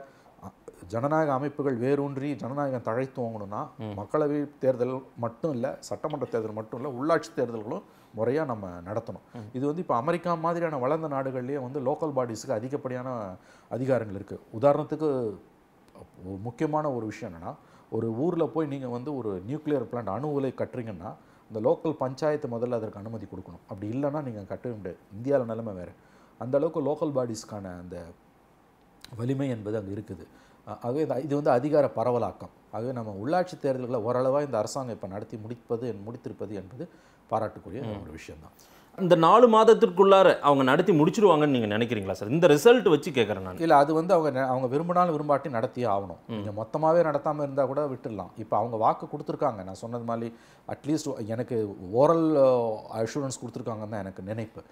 A: ஜனநாயக அமைப்புகள் வேரூன்றி ஜனநாயகம் தழைத்துவங்கணும்னா மக்களவை தேர்தல் மட்டும் இல்லை சட்டமன்ற தேர்தல் மட்டும் இல்லை உள்ளாட்சி தேர்தல்களும் முறையாக நம்ம நடத்தணும் இது வந்து இப்போ அமெரிக்கா மாதிரியான வளர்ந்த நாடுகள்லேயே வந்து லோக்கல் பாடிஸுக்கு அதிகப்படியான அதிகாரங்கள் இருக்குது உதாரணத்துக்கு முக்கியமான ஒரு விஷயம் என்னென்னா ஒரு ஊரில் போய் நீங்கள் வந்து ஒரு நியூக்ளியர் பிளான்ட் அணு உலை கட்டுறீங்கன்னா இந்த லோக்கல் பஞ்சாயத்து முதல்ல அதற்கு அனுமதி கொடுக்கணும் அப்படி இல்லைன்னா நீங்கள் கட்டவே முடியாது இந்தியாவில் நிலைமை வேறு அந்தளவுக்கு லோக்கல் பாடிஸ்க்கான அந்த வலிமை என்பது அங்கே இருக்குது ஆகவே இது வந்து அதிகார பரவலாக்கம் ஆகவே நம்ம உள்ளாட்சி தேர்தல்களை ஓரளவாக இந்த அரசாங்கம் இப்போ நடத்தி முடிப்பது முடித்திருப்பது என்பது பாராட்டுக்குரிய ஒரு
B: விஷயம்தான் இந்த நாலு மாதத்திற்குள்ளார அவங்க நடத்தி முடிச்சிருவாங்கன்னு நீங்கள் நினைக்கிறீங்களா சார் இந்த ரிசல்ட் வச்சு கேட்குறேன் நான் இல்லை
A: அது வந்து அவங்க அவங்க விரும்பினாலும் விரும்பாட்டி நடத்தியே ஆகணும் நீங்கள் மொத்தமாகவே நடத்தாமல் இருந்தால் கூட விட்டுடலாம் இப்போ அவங்க வாக்கு கொடுத்துருக்காங்க நான் சொன்னது மாதிரி அட்லீஸ்ட் எனக்கு ஓரல் அஷூரன்ஸ் கொடுத்துருக்காங்கன்னு தான் எனக்கு நினைப்பு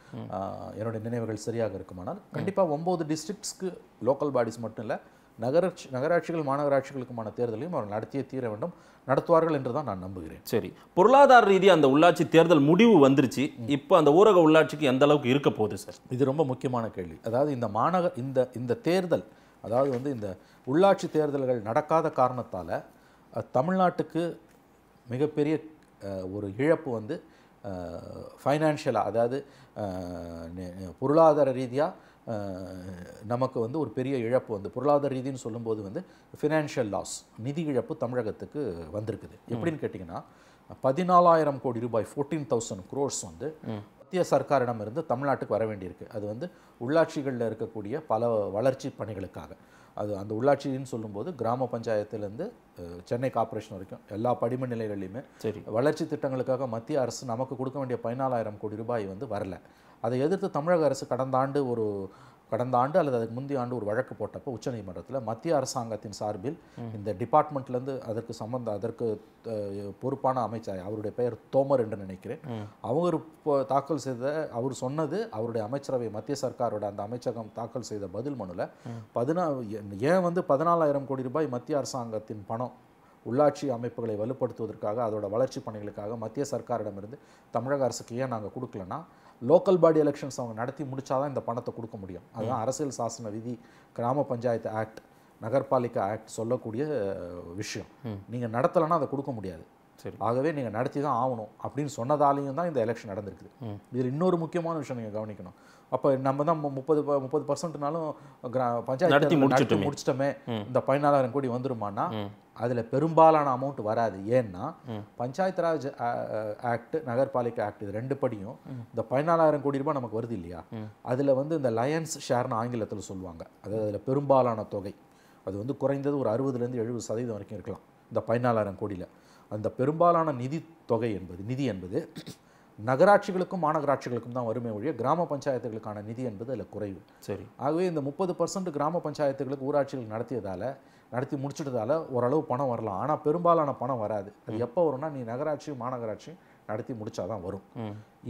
A: என்னுடைய நினைவுகள் சரியாக இருக்குமானால் கண்டிப்பாக ஒம்பது டிஸ்ட்ரிக்ட்ஸ்க்கு லோக்கல் பாடிஸ் மட்டும் இல்லை நகராட்சி நகராட்சிகள் மாநகராட்சிகளுக்குமான தேர்தலையும் அவர்கள் நடத்திய தீர வேண்டும் நடத்துவார்கள் என்று தான் நான் நம்புகிறேன்
B: சரி பொருளாதார ரீதியாக அந்த உள்ளாட்சி தேர்தல் முடிவு வந்துருச்சு இப்போ அந்த ஊரக உள்ளாட்சிக்கு எந்த அளவுக்கு இருக்க போகுது சார்
A: இது ரொம்ப முக்கியமான கேள்வி அதாவது இந்த மாநகர இந்த இந்த தேர்தல் அதாவது வந்து இந்த உள்ளாட்சி தேர்தல்கள் நடக்காத காரணத்தால் தமிழ்நாட்டுக்கு மிகப்பெரிய ஒரு இழப்பு வந்து ஃபைனான்ஷியலாக அதாவது பொருளாதார ரீதியாக நமக்கு வந்து ஒரு பெரிய இழப்பு வந்து பொருளாதார ரீதின்னு சொல்லும்போது வந்து ஃபினான்ஷியல் லாஸ் நிதி இழப்பு தமிழகத்துக்கு வந்திருக்குது எப்படின்னு கேட்டிங்கன்னா பதினாலாயிரம் கோடி ரூபாய் ஃபோர்டீன் தௌசண்ட் குரோர்ஸ் வந்து மத்திய சர்க்காரிடம் இருந்து தமிழ்நாட்டுக்கு வர வேண்டியிருக்கு அது வந்து உள்ளாட்சிகளில் இருக்கக்கூடிய பல வளர்ச்சி பணிகளுக்காக அது அந்த உள்ளாட்சின்னு சொல்லும்போது கிராம பஞ்சாயத்துலேருந்து சென்னை கார்பரேஷன் வரைக்கும் எல்லா படிம நிலைகள்லையுமே சரி வளர்ச்சி திட்டங்களுக்காக மத்திய அரசு நமக்கு கொடுக்க வேண்டிய பதினாலாயிரம் கோடி ரூபாய் வந்து வரல அதை எதிர்த்து தமிழக அரசு கடந்த ஆண்டு ஒரு கடந்த ஆண்டு அல்லது அதுக்கு முந்தைய ஆண்டு ஒரு வழக்கு போட்டப்போ உச்சநீதிமன்றத்தில் மத்திய அரசாங்கத்தின் சார்பில் இந்த டிபார்ட்மெண்ட்லேருந்து அதற்கு சம்பந்த அதற்கு பொறுப்பான அமைச்சர் அவருடைய பெயர் தோமர் என்று நினைக்கிறேன் அவர் தாக்கல் செய்த அவர் சொன்னது அவருடைய அமைச்சரவை மத்திய சர்க்காரோட அந்த அமைச்சகம் தாக்கல் செய்த பதில் மனுவில் பதினா ஏன் வந்து பதினாலாயிரம் கோடி ரூபாய் மத்திய அரசாங்கத்தின் பணம் உள்ளாட்சி அமைப்புகளை வலுப்படுத்துவதற்காக அதோட வளர்ச்சி பணிகளுக்காக மத்திய சர்க்காரிடமிருந்து தமிழக அரசுக்கு ஏன் நாங்கள் கொடுக்கலன்னா லோக்கல் பாடி எலெக்ஷன்ஸ் அவங்க நடத்தி முடித்தாதான் இந்த பணத்தை கொடுக்க முடியும் அதுதான் அரசியல் சாசன விதி கிராம பஞ்சாயத்து ஆக்ட் நகர்பாலிகா ஆக்ட் சொல்லக்கூடிய விஷயம் நீங்கள் நடத்தலைன்னா அதை கொடுக்க முடியாது சரி ஆகவே நீங்கள் நடத்தி தான் ஆகணும் அப்படின்னு சொன்னதாலேயும் தான் இந்த எலெக்ஷன் நடந்திருக்குது இதில் இன்னொரு முக்கியமான விஷயம் நீங்கள் கவனிக்கணும் அப்போ நம்ம தான் முப்பது முப்பது பர்சன்ட்னாலும் பஞ்சாயத்து நடத்தி முடிச்சிட்டோமே இந்த பதினாலாயிரம் கோடி வந்துருமானா அதில் பெரும்பாலான அமௌண்ட் வராது ஏன்னா பஞ்சாயத்து ராஜ் ஆக்ட் நகர்பாலிகா ஆக்ட் இது ரெண்டு படியும் இந்த பதினாலாயிரம் கோடி ரூபாய் நமக்கு வருது இல்லையா அதில் வந்து இந்த லயன்ஸ் ஷேர்னு ஆங்கிலத்தில் சொல்லுவாங்க அதாவது அதில் பெரும்பாலான தொகை அது வந்து குறைந்தது ஒரு அறுபதுலேருந்து எழுபது சதவீதம் வரைக்கும் இருக்கலாம் இந்த பதினாலாயிரம் கோடியில் அந்த பெரும்பாலான நிதி தொகை என்பது நிதி என்பது நகராட்சிகளுக்கும் மாநகராட்சிகளுக்கும் தான் வருமே ஒழிய கிராம பஞ்சாயத்துகளுக்கான நிதி என்பது அதில் குறைவு சரி ஆகவே இந்த முப்பது பர்சன்ட் கிராம பஞ்சாயத்துகளுக்கு ஊராட்சிகள் நடத்தியதால் நடத்தி முடிச்சிட்டதால ஓரளவு பணம் வரலாம் ஆனால் பெரும்பாலான பணம் வராது அது எப்போ வரும்னா நீ நகராட்சியும் மாநகராட்சியும் நடத்தி முடிச்சாதான் வரும்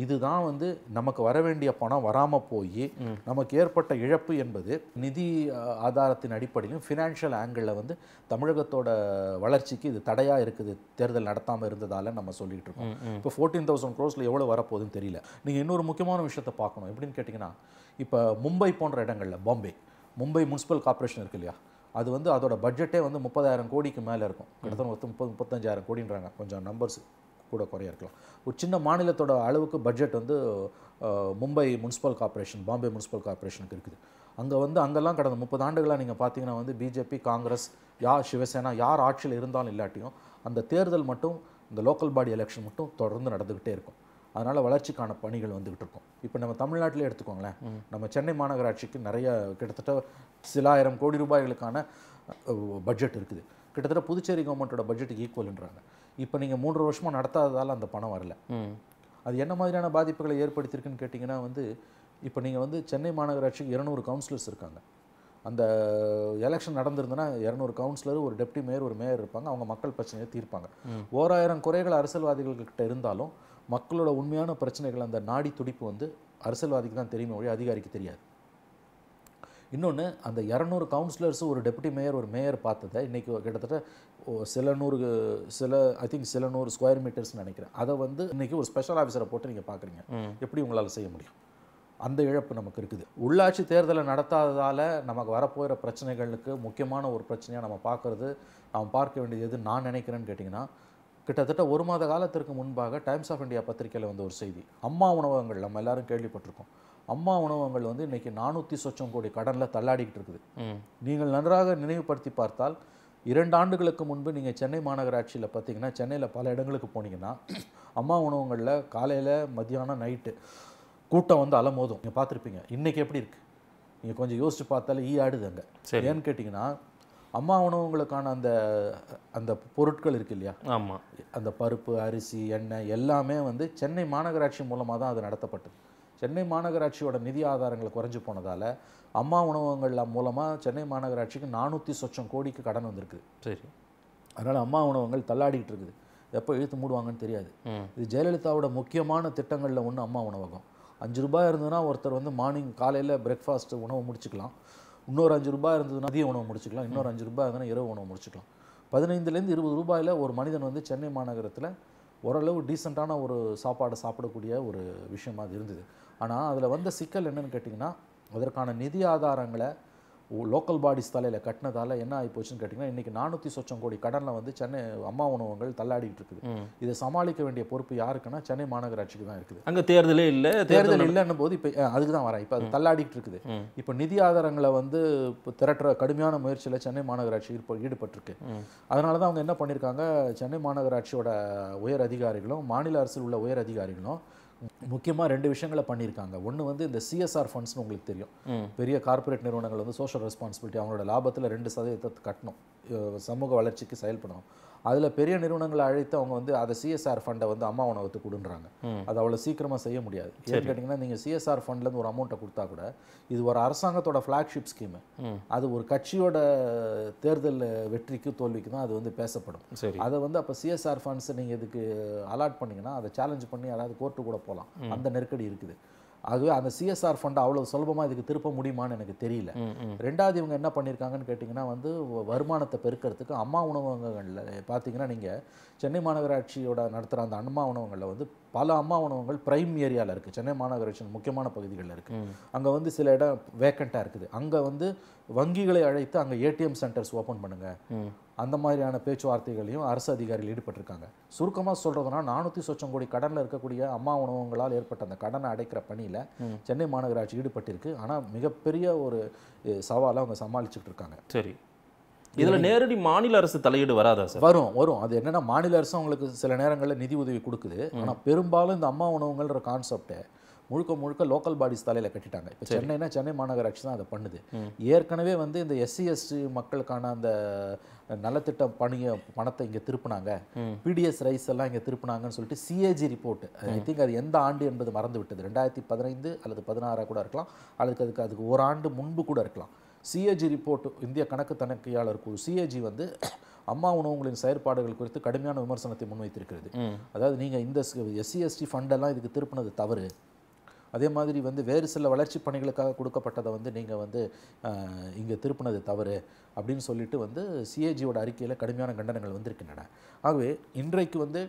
A: இதுதான் வந்து நமக்கு வர வேண்டிய பணம் வராமல் போய் நமக்கு ஏற்பட்ட இழப்பு என்பது நிதி ஆதாரத்தின் அடிப்படையிலும் ஃபினான்ஷியல் ஆங்கிளில் வந்து தமிழகத்தோட வளர்ச்சிக்கு இது தடையாக இருக்குது தேர்தல் நடத்தாமல் இருந்ததால் நம்ம சொல்லிகிட்டு இருக்கோம் இப்போ ஃபோர்டீன் தௌசண்ட் க்ரோஸில் எவ்வளோ வரப்போகுதுன்னு தெரியல நீங்கள் இன்னொரு முக்கியமான விஷயத்தை பார்க்கணும் எப்படின்னு கேட்டிங்கன்னா இப்போ மும்பை போன்ற இடங்களில் பாம்பே மும்பை முனிசிபல் கார்பரேஷன் இருக்கு இல்லையா அது வந்து அதோட பட்ஜெட்டே வந்து முப்பதாயிரம் கோடிக்கு மேலே இருக்கும் கிட்டத்தட்ட ஒரு முப்பது முப்பத்தஞ்சாயிரம் கோடின்றாங்க கொஞ்சம் நம்பர்ஸ் கூட குறைய இருக்கலாம் ஒரு சின்ன மாநிலத்தோட அளவுக்கு பட்ஜெட் வந்து Mumbai municipal corporation Bombay municipal கார்பரேஷனுக்கு இருக்குது அங்கே வந்து அங்கெல்லாம் கடந்த முப்பது ஆண்டுகளாக நீங்கள் பார்த்தீங்கன்னா வந்து பிஜேபி காங்கிரஸ் யார் சிவசேனா யார் ஆட்சியில் இருந்தாலும் இல்லாட்டியும் அந்த தேர்தல் மட்டும் இந்த லோக்கல் பாடி எலெக்ஷன் மட்டும் தொடர்ந்து நடந்துக்கிட்டே இருக்கும் அதனால் வளர்ச்சிக்கான பணிகள் வந்துக்கிட்டு இருக்கும் இப்போ நம்ம தமிழ்நாட்டிலே எடுத்துக்கோங்களேன் நம்ம சென்னை மாநகராட்சிக்கு நிறைய கிட்டத்தட்ட சில ஆயிரம் கோடி ரூபாய்களுக்கான பட்ஜெட் இருக்குது கிட்டத்தட்ட புதுச்சேரி கவர்மெண்ட்டோட பட்ஜெட்டுக்கு ஈக்குவல்ன்றாங்க இப்போ நீங்கள் மூன்று வருஷமாக நடத்தாததால் அந்த பணம் வரல அது என்ன மாதிரியான பாதிப்புகளை ஏற்படுத்தியிருக்குன்னு கேட்டிங்கன்னா வந்து இப்போ நீங்கள் வந்து சென்னை மாநகராட்சிக்கு இரநூறு கவுன்சிலர்ஸ் இருக்காங்க அந்த எலெக்ஷன் நடந்திருந்ததுன்னா இரநூறு கவுன்சிலர் ஒரு டெப்டி மேயர் ஒரு மேயர் இருப்பாங்க அவங்க மக்கள் பிரச்சனையை தீர்ப்பாங்க ஓராயிரம் குறைகள் அரசியல்வாதிகள்கிட்ட இருந்தாலும் மக்களோட உண்மையான பிரச்சனைகள் அந்த நாடி துடிப்பு வந்து அரசியல்வாதிக்கு தான் தெரியுமே ஒழிய அதிகாரிக்கு தெரியாது இன்னொன்று அந்த இரநூறு கவுன்சிலர்ஸ் ஒரு டெப்டி மேயர் ஒரு மேயர் பார்த்ததை இன்றைக்கி கிட்டத்தட்ட சில நூறு சில ஐ திங்க் சில நூறு ஸ்கொயர் மீட்டர்ஸ்னு நினைக்கிறேன் அதை வந்து இன்றைக்கி ஒரு ஸ்பெஷல் ஆஃபீஸரை போட்டு நீங்கள் பார்க்குறீங்க எப்படி உங்களால் செய்ய முடியும் அந்த இழப்பு நமக்கு இருக்குது உள்ளாட்சி தேர்தலை நடத்தாததால் நமக்கு வரப்போகிற பிரச்சனைகளுக்கு முக்கியமான ஒரு பிரச்சனையாக நம்ம பார்க்குறது நாம் பார்க்க வேண்டியது எது நான் நினைக்கிறேன்னு கேட்டிங்கன்னா கிட்டத்தட்ட ஒரு மாத காலத்திற்கு முன்பாக டைம்ஸ் ஆஃப் இந்தியா பத்திரிகையில் வந்த ஒரு செய்தி அம்மா உணவகங்கள் நம்ம எல்லாரும் கேள்விப்பட்டிருக்கோம் அம்மா உணவகங்கள் வந்து இன்னைக்கு நானூற்றி சொச்சம் கோடி கடனில் தள்ளாடிக்கிட்டு இருக்குது நீங்கள் நன்றாக நினைவுபடுத்தி பார்த்தால் இரண்டு ஆண்டுகளுக்கு முன்பு நீங்கள் சென்னை மாநகராட்சியில் பார்த்தீங்கன்னா சென்னையில் பல இடங்களுக்கு போனீங்கன்னா அம்மா உணவகங்களில் காலையில் மதியானம் நைட்டு கூட்டம் வந்து அலமோதும் நீங்கள் பார்த்துருப்பீங்க இன்றைக்கி எப்படி இருக்குது நீங்கள் கொஞ்சம் யோசித்து பார்த்தாலே ஈ ஆடுது அங்கே ஏன்னு கேட்டிங்கன்னா அம்மா உணவுகளுக்கான அந்த அந்த பொருட்கள் இருக்கு இல்லையா ஆமாம் அந்த பருப்பு அரிசி எண்ணெய் எல்லாமே வந்து சென்னை மாநகராட்சி மூலமாக தான் அது நடத்தப்பட்டது சென்னை மாநகராட்சியோட நிதி ஆதாரங்கள் குறைஞ்சி போனதால் அம்மா உணவகங்கள் மூலமாக சென்னை மாநகராட்சிக்கு நானூற்றி சொச்சம் கோடிக்கு கடன் வந்திருக்கு சரி அதனால் அம்மா உணவகங்கள் தள்ளாடிக்கிட்டு இருக்குது எப்போ இழுத்து மூடுவாங்கன்னு தெரியாது இது ஜெயலலிதாவோட முக்கியமான திட்டங்களில் ஒன்று அம்மா உணவகம் அஞ்சு ரூபாய் இருந்ததுன்னா ஒருத்தர் வந்து மார்னிங் காலையில் பிரேக்ஃபாஸ்ட் உணவு முடிச்சுக்கலாம் இன்னொரு அஞ்சு ரூபாய் இருந்ததுன்னா அதிக உணவு முடிச்சுக்கலாம் இன்னொரு அஞ்சு ரூபாய் இருந்ததுன்னா இரவு உணவு முடிச்சுக்கலாம் பதினைந்துலேருந்து இருபது ரூபாயில் ஒரு மனிதன் வந்து சென்னை மாநகரத்தில் ஓரளவு டீசெண்டான ஒரு சாப்பாடை சாப்பிடக்கூடிய ஒரு விஷயமாக அது இருந்தது ஆனால் அதில் வந்த சிக்கல் என்னென்னு கேட்டிங்கன்னா அதற்கான நிதி ஆதாரங்களை லோக்கல் பாடிஸ் தலையில் கட்டினதால என்ன ஆகி போச்சுன்னு கேட்டிங்கன்னா இன்றைக்கி நானூற்றி சொச்சம் கோடி கடனில் வந்து சென்னை அம்மா உணவகங்கள் தள்ளாடிக்கிட்டு இருக்குது இதை சமாளிக்க வேண்டிய பொறுப்பு யாருக்குன்னா சென்னை மாநகராட்சிக்கு தான் இருக்குது
B: அங்கே தேர்தலே இல்லை தேர்தல் இல்லைன்னு
A: போது இப்போ அதுக்கு தான் வரேன் இப்போ அது தள்ளாடிட்டு இருக்குது இப்போ நிதி ஆதாரங்களை வந்து இப்போ திரட்டுற கடுமையான முயற்சியில் சென்னை மாநகராட்சி ஈடுபட்டிருக்கு அதனால தான் அவங்க என்ன பண்ணியிருக்காங்க சென்னை மாநகராட்சியோட உயர் அதிகாரிகளும் மாநில அரசில் உள்ள உயர் அதிகாரிகளும் முக்கியமாக ரெண்டு விஷயங்களை பண்ணியிருக்காங்க ஒன்று வந்து இந்த சிஎஸ்ஆர் ஃபண்ட்ஸ்னு உங்களுக்கு தெரியும் பெரிய கார்ப்பரேட் நிறுவனங்கள் வந்து சோஷியல் ரெஸ்பான்சிபிலிட்டி அவங்களோட லாபத்தில் ரெண்டு சதவீதத்தை கட்டணும் சமூக வளர்ச்சிக்கு செயல்படணும் அதில் பெரிய நிறுவனங்களை அழைத்து அவங்க வந்து அதை சிஎஸ்ஆர் ஃபண்டை வந்து அம்மா உணவத்துக்கு கொடுன்றாங்க அது அவ்வளோ சீக்கிரமாக செய்ய முடியாது ஏன்னு கேட்டிங்கன்னா நீங்கள் சிஎஸ்ஆர் ஃபண்ட்லேருந்து ஒரு அமௌண்ட்டை கொடுத்தா கூட இது ஒரு அரசாங்கத்தோட ஃப்ளாக்ஷிப் ஸ்கீமு அது ஒரு கட்சியோட தேர்தல் வெற்றிக்கு தோல்விக்கு தான் அது வந்து பேசப்படும் சரி அதை வந்து அப்போ சிஎஸ்ஆர் ஃபண்ட்ஸ் நீங்கள் இதுக்கு அலாட் பண்ணிங்கன்னா அதை சேலஞ்ச் பண்ணி அதாவது கோர்ட்டு கூட போகலாம் அந்த நெருக்கடி இருக்குது ஆகவே அந்த சிஎஸ்ஆர் ஃபண்டை அவ்வளோ சுலபமாக இதுக்கு திருப்ப முடியுமான்னு எனக்கு தெரியல ரெண்டாவது இவங்க என்ன பண்ணியிருக்காங்கன்னு கேட்டிங்கன்னா வந்து வருமானத்தை பெருக்கிறதுக்கு அம்மா உணவகங்களில் பார்த்தீங்கன்னா நீங்கள் சென்னை மாநகராட்சியோட நடத்துகிற அந்த அம்மா உணவகங்களில் வந்து பல அம்மா உணவகங்கள் பிரைம் ஏரியாவில் இருக்குது சென்னை மாநகராட்சியின் முக்கியமான பகுதிகளில் இருக்குது அங்கே வந்து சில இடம் வேக்கண்ட்டாக இருக்குது அங்கே வந்து வங்கிகளை அழைத்து அங்கே ஏடிஎம் சென்டர்ஸ் ஓப்பன் பண்ணுங்கள் அந்த மாதிரியான பேச்சுவார்த்தைகளையும் அரசு அதிகாரிகள் ஈடுபட்டிருக்காங்க சுருக்கமாக சொல்கிறதுனா நானூற்றி சொச்சம் கோடி கடனில் இருக்கக்கூடிய அம்மா உணவகங்களால் ஏற்பட்ட அந்த கடனை அடைக்கிற பணியில் சென்னை மாநகராட்சி ஈடுபட்டிருக்கு ஆனால் மிகப்பெரிய ஒரு சவாலை அவங்க சமாளிச்சுட்டு இருக்காங்க சரி இதில்
B: நேரடி மாநில அரசு தலையீடு வராதா சார் வரும் வரும் அது
A: என்னென்னா மாநில அரசு அவங்களுக்கு சில நேரங்களில் நிதி உதவி கொடுக்குது ஆனால் பெரும்பாலும் இந்த அம்மா உணவுங்கள்ன்ற கான்செப்டை முழுக்க முழுக்க லோக்கல் பாடிஸ் தலையில் கட்டிட்டாங்க இப்போ சென்னைனா சென்னை மாநகராட்சி தான் அதை பண்ணுது ஏற்கனவே வந்து இந்த எஸ்சி எஸ்டி மக்களுக்கான அந்த நலத்திட்ட பணிய பணத்தை இங்கே திருப்பினாங்க பிடிஎஸ் ரைஸ் எல்லாம் இங்கே திருப்பினாங்கன்னு சொல்லிட்டு சிஏஜி ரிப்போர்ட் ஐ திங்க் அது எந்த ஆண்டு என்பது மறந்து விட்டது ரெண்டாயிரத்தி பதினைந்து அல்லது பதினாறாக கூட இருக்கலாம் அல்லது அதுக்கு அதுக்கு ஒரு ஆண்டு முன்பு கூட இருக்கலாம் சிஏஜி ரிப்போர்ட் இந்திய கணக்கு தணிக்கையாளர் குழு சிஏஜி வந்து அம்மா உணவுகளின் செயற்பாடுகள் குறித்து கடுமையான விமர்சனத்தை முன்வைத்திருக்கிறது அதாவது நீங்கள் இந்த எஸ்சிஎஸ்டி எஸ்டி ஃபண்டெல்லாம் இதுக்கு திருப்பினது தவறு அதே மாதிரி வந்து வேறு சில வளர்ச்சி பணிகளுக்காக கொடுக்கப்பட்டதை வந்து நீங்கள் வந்து இங்கே திருப்பினது தவறு அப்படின்னு சொல்லிட்டு வந்து சிஏஜியோட அறிக்கையில் கடுமையான கண்டனங்கள் வந்திருக்கின்றன ஆகவே இன்றைக்கு வந்து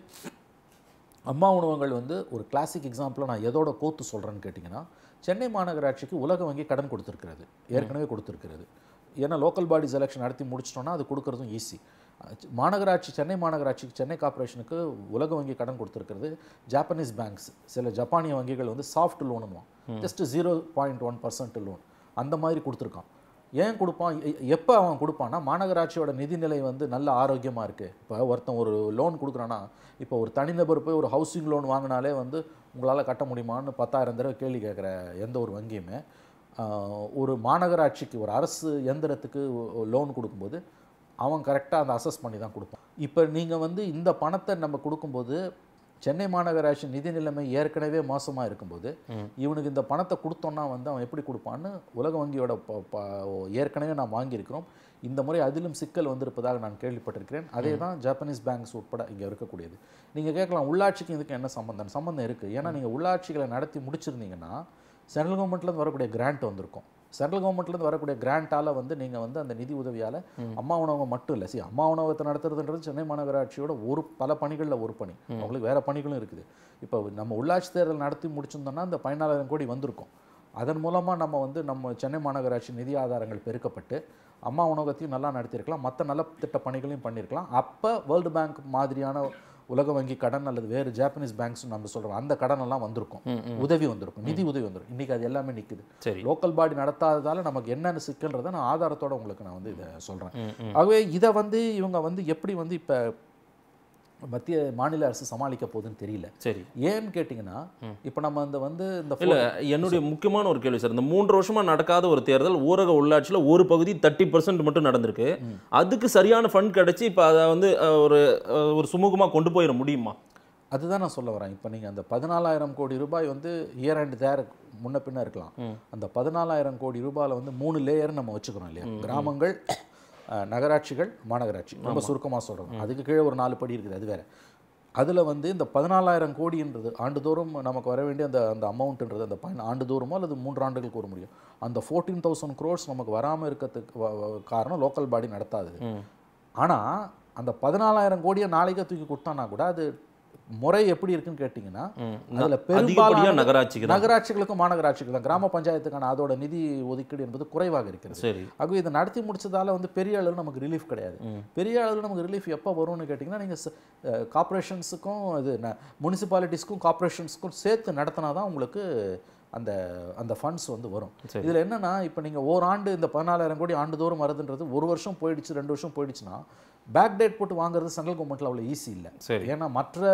A: அம்மா உணவங்கள் வந்து ஒரு கிளாசிக் எக்ஸாம்பிளாக நான் எதோட கோத்து சொல்கிறேன்னு கேட்டிங்கன்னா சென்னை மாநகராட்சிக்கு உலக வங்கி கடன் கொடுத்துருக்கிறது ஏற்கனவே கொடுத்துருக்கிறது ஏன்னா லோக்கல் பாடிஸ் எலெக்ஷன் நடத்தி முடிச்சிட்டோன்னா அது கொடுக்குறதும் ஈஸி மாநகராட்சி சென்னை மாநகராட்சிக்கு சென்னை கார்பரேஷனுக்கு உலக வங்கி கடன் கொடுத்துருக்கிறது ஜாப்பனீஸ் பேங்க்ஸ் சில ஜப்பானிய வங்கிகள் வந்து சாஃப்ட் லோனுவான் just zero point one percent loan அந்த மாதிரி கொடுத்துருக்கான் ஏன் கொடுப்பான் எப்போ அவன் கொடுப்பான்னா மாநகராட்சியோட நிதிநிலை வந்து நல்ல ஆரோக்கியமாக இருக்குது இப்போ ஒருத்தன் ஒரு லோன் கொடுக்குறான்னா இப்போ ஒரு தனிநபர் போய் ஒரு ஹவுசிங் லோன் வாங்கினாலே வந்து உங்களால் கட்ட முடியுமான்னு பத்தாயிரம் தடவை கேள்வி கேட்குற எந்த ஒரு வங்கியுமே ஒரு மாநகராட்சிக்கு ஒரு அரசு இயந்திரத்துக்கு லோன் கொடுக்கும்போது அவன் கரெக்டாக அந்த அசஸ் பண்ணி தான் கொடுப்பான் இப்போ நீங்கள் வந்து இந்த பணத்தை நம்ம கொடுக்கும்போது சென்னை மாநகராட்சி நிதி நிலைமை ஏற்கனவே மோசமாக இருக்கும்போது இவனுக்கு இந்த பணத்தை கொடுத்தோன்னா வந்து அவன் எப்படி கொடுப்பான்னு உலக வங்கியோட ஏற்கனவே நான் வாங்கியிருக்கிறோம் இந்த முறை அதிலும் சிக்கல் வந்திருப்பதாக நான் கேள்விப்பட்டிருக்கிறேன் அதே தான் ஜாப்பனீஸ் பேங்க்ஸ் உட்பட இங்கே இருக்கக்கூடியது நீங்கள் கேட்கலாம் உள்ளாட்சிக்கு இதுக்கு என்ன சம்மந்தம் சம்மந்தம் இருக்குது ஏன்னா நீங்கள் உள்ளாட்சிகளை நடத்தி முடிச்சிருந்தீங்கன்னா சென்ட்ரல் கவர்மெண்ட்லேருந்து வரக்கூடிய கிராண்ட் வந்திருக்கும் சென்ட்ரல் கவர்மெண்ட்லேருந்து வரக்கூடிய கிராண்டால் வந்து நீங்கள் வந்து அந்த நிதி உதவியால் அம்மா உணவகம் மட்டும் இல்லை சரி அம்மா உணவகத்தை நடத்துறதுன்றது சென்னை மாநகராட்சியோட ஒரு பல பணிகளில் ஒரு பணி அவங்களுக்கு வேறு பணிகளும் இருக்குது இப்போ நம்ம உள்ளாட்சி தேர்தல் நடத்தி முடிச்சிருந்தோம்னா இந்த பதினாலாயிரம் கோடி வந்திருக்கும் அதன் மூலமாக நம்ம வந்து நம்ம சென்னை மாநகராட்சி நிதி ஆதாரங்கள் பெருக்கப்பட்டு அம்மா உணவகத்தையும் நல்லா நடத்தியிருக்கலாம் மற்ற நலத்திட்ட பணிகளையும் பண்ணியிருக்கலாம் அப்போ வேர்ல்டு பேங்க் மாதிரியான உலக வங்கி கடன் அல்லது வேறு ஜாப்பனீஸ் பேங்க்ஸ் நம்ம சொல்கிறோம் அந்த கடன் எல்லாம்
C: வந்திருக்கும் உதவி
A: வந்திருக்கும் நிதி உதவி வந்துடும் இன்றைக்கி அது எல்லாமே நிற்குது சரி லோக்கல் பாடி நடத்தாததால் நமக்கு என்னென்ன சிக்கல்றதை நான் ஆதாரத்தோடு உங்களுக்கு நான் வந்து இதை
C: சொல்கிறேன்
A: ஆகவே இதை வந்து இவங்க வந்து எப்படி வந்து இப்போ மத்திய மாநில அரசு சமாளிக்க போகுதுன்னு தெரியல சரி ஏன்னு கேட்டிங்கன்னா இப்போ நம்ம இந்த வந்து இந்த இல்லை என்னுடைய
B: முக்கியமான ஒரு கேள்வி சார் இந்த மூன்று வருஷமாக நடக்காத ஒரு தேர்தல் ஊரக உள்ளாட்சியில் ஒரு பகுதி தேர்ட்டி பர்சன்ட் மட்டும் நடந்திருக்கு அதுக்கு சரியான ஃபண்ட் கிடச்சி இப்போ அதை வந்து ஒரு ஒரு சுமூகமாக கொண்டு போயிட முடியுமா
A: அதுதான் நான் சொல்ல வரேன் இப்போ நீங்கள் அந்த பதினாலாயிரம் கோடி ரூபாய் வந்து இயர் அண்ட் தேர் முன்ன பின்ன இருக்கலாம் அந்த பதினாலாயிரம் கோடி ரூபாயில் வந்து மூணு லேயர் நம்ம வச்சுக்கிறோம் இல்லையா கிராமங்கள் நகராட்சிகள் மாநகராட்சி ரொம்ப சுருக்கமாக சொல்கிறோம் அதுக்கு கீழே ஒரு நாலு படி இருக்குது அது வேறு அதில் வந்து இந்த பதினாலாயிரம் கோடின்றது ஆண்டுதோறும் நமக்கு வர வேண்டிய அந்த அந்த அமௌண்ட்டுன்றது அந்த பயன் ஆண்டுதோறுமோ அல்லது மூன்று ஆண்டுகளுக்கு ஒரு முடியும் அந்த ஃபோர்டீன் தௌசண்ட் க்ரோர்ஸ் நமக்கு வராமல் இருக்கிறதுக்கு காரணம் லோக்கல் பாடி நடத்தாது ஆனால் அந்த பதினாலாயிரம் கோடியை நாளைக்கு தூக்கி கொடுத்தானா கூட அது முறை எப்படி இருக்குன்னு கேட்டிங்கன்னா அதில் பெரும்பாலான நகராட்சிகள் நகராட்சிகளுக்கும் மாநகராட்சிகள் தான் கிராம பஞ்சாயத்துக்கான அதோட நிதி ஒதுக்கீடு என்பது குறைவாக இருக்கிறது சரி ஆகவே இதை நடத்தி முடிச்சதால வந்து பெரிய அளவில் நமக்கு ரிலீஃப் கிடையாது பெரிய அளவில் நமக்கு ரிலீஃப் எப்போ வரும்னு கேட்டிங்கன்னா நீங்கள் கார்பரேஷன்ஸுக்கும் இது முனிசிபாலிட்டிஸ்க்கும் கார்பரேஷன்ஸுக்கும் சேர்த்து நடத்தினா தான் உங்களுக்கு அந்த அந்த ஃபண்ட்ஸ் வந்து வரும் இதில் என்னென்னா இப்போ நீங்கள் ஓராண்டு இந்த பதினாலாயிரம் கோடி ஆண்டுதோறும் வருதுன்றது ஒரு வருஷம் போயிடுச்சு ரெண்டு வருஷம் போயிடுச்சுன்னா பேக் டேட் போட்டு வாங்குறது சென்ட்ரல் கவர்மெண்ட்டில் அவ்வளோ ஈஸி இல்லை சரி ஏன்னா மற்ற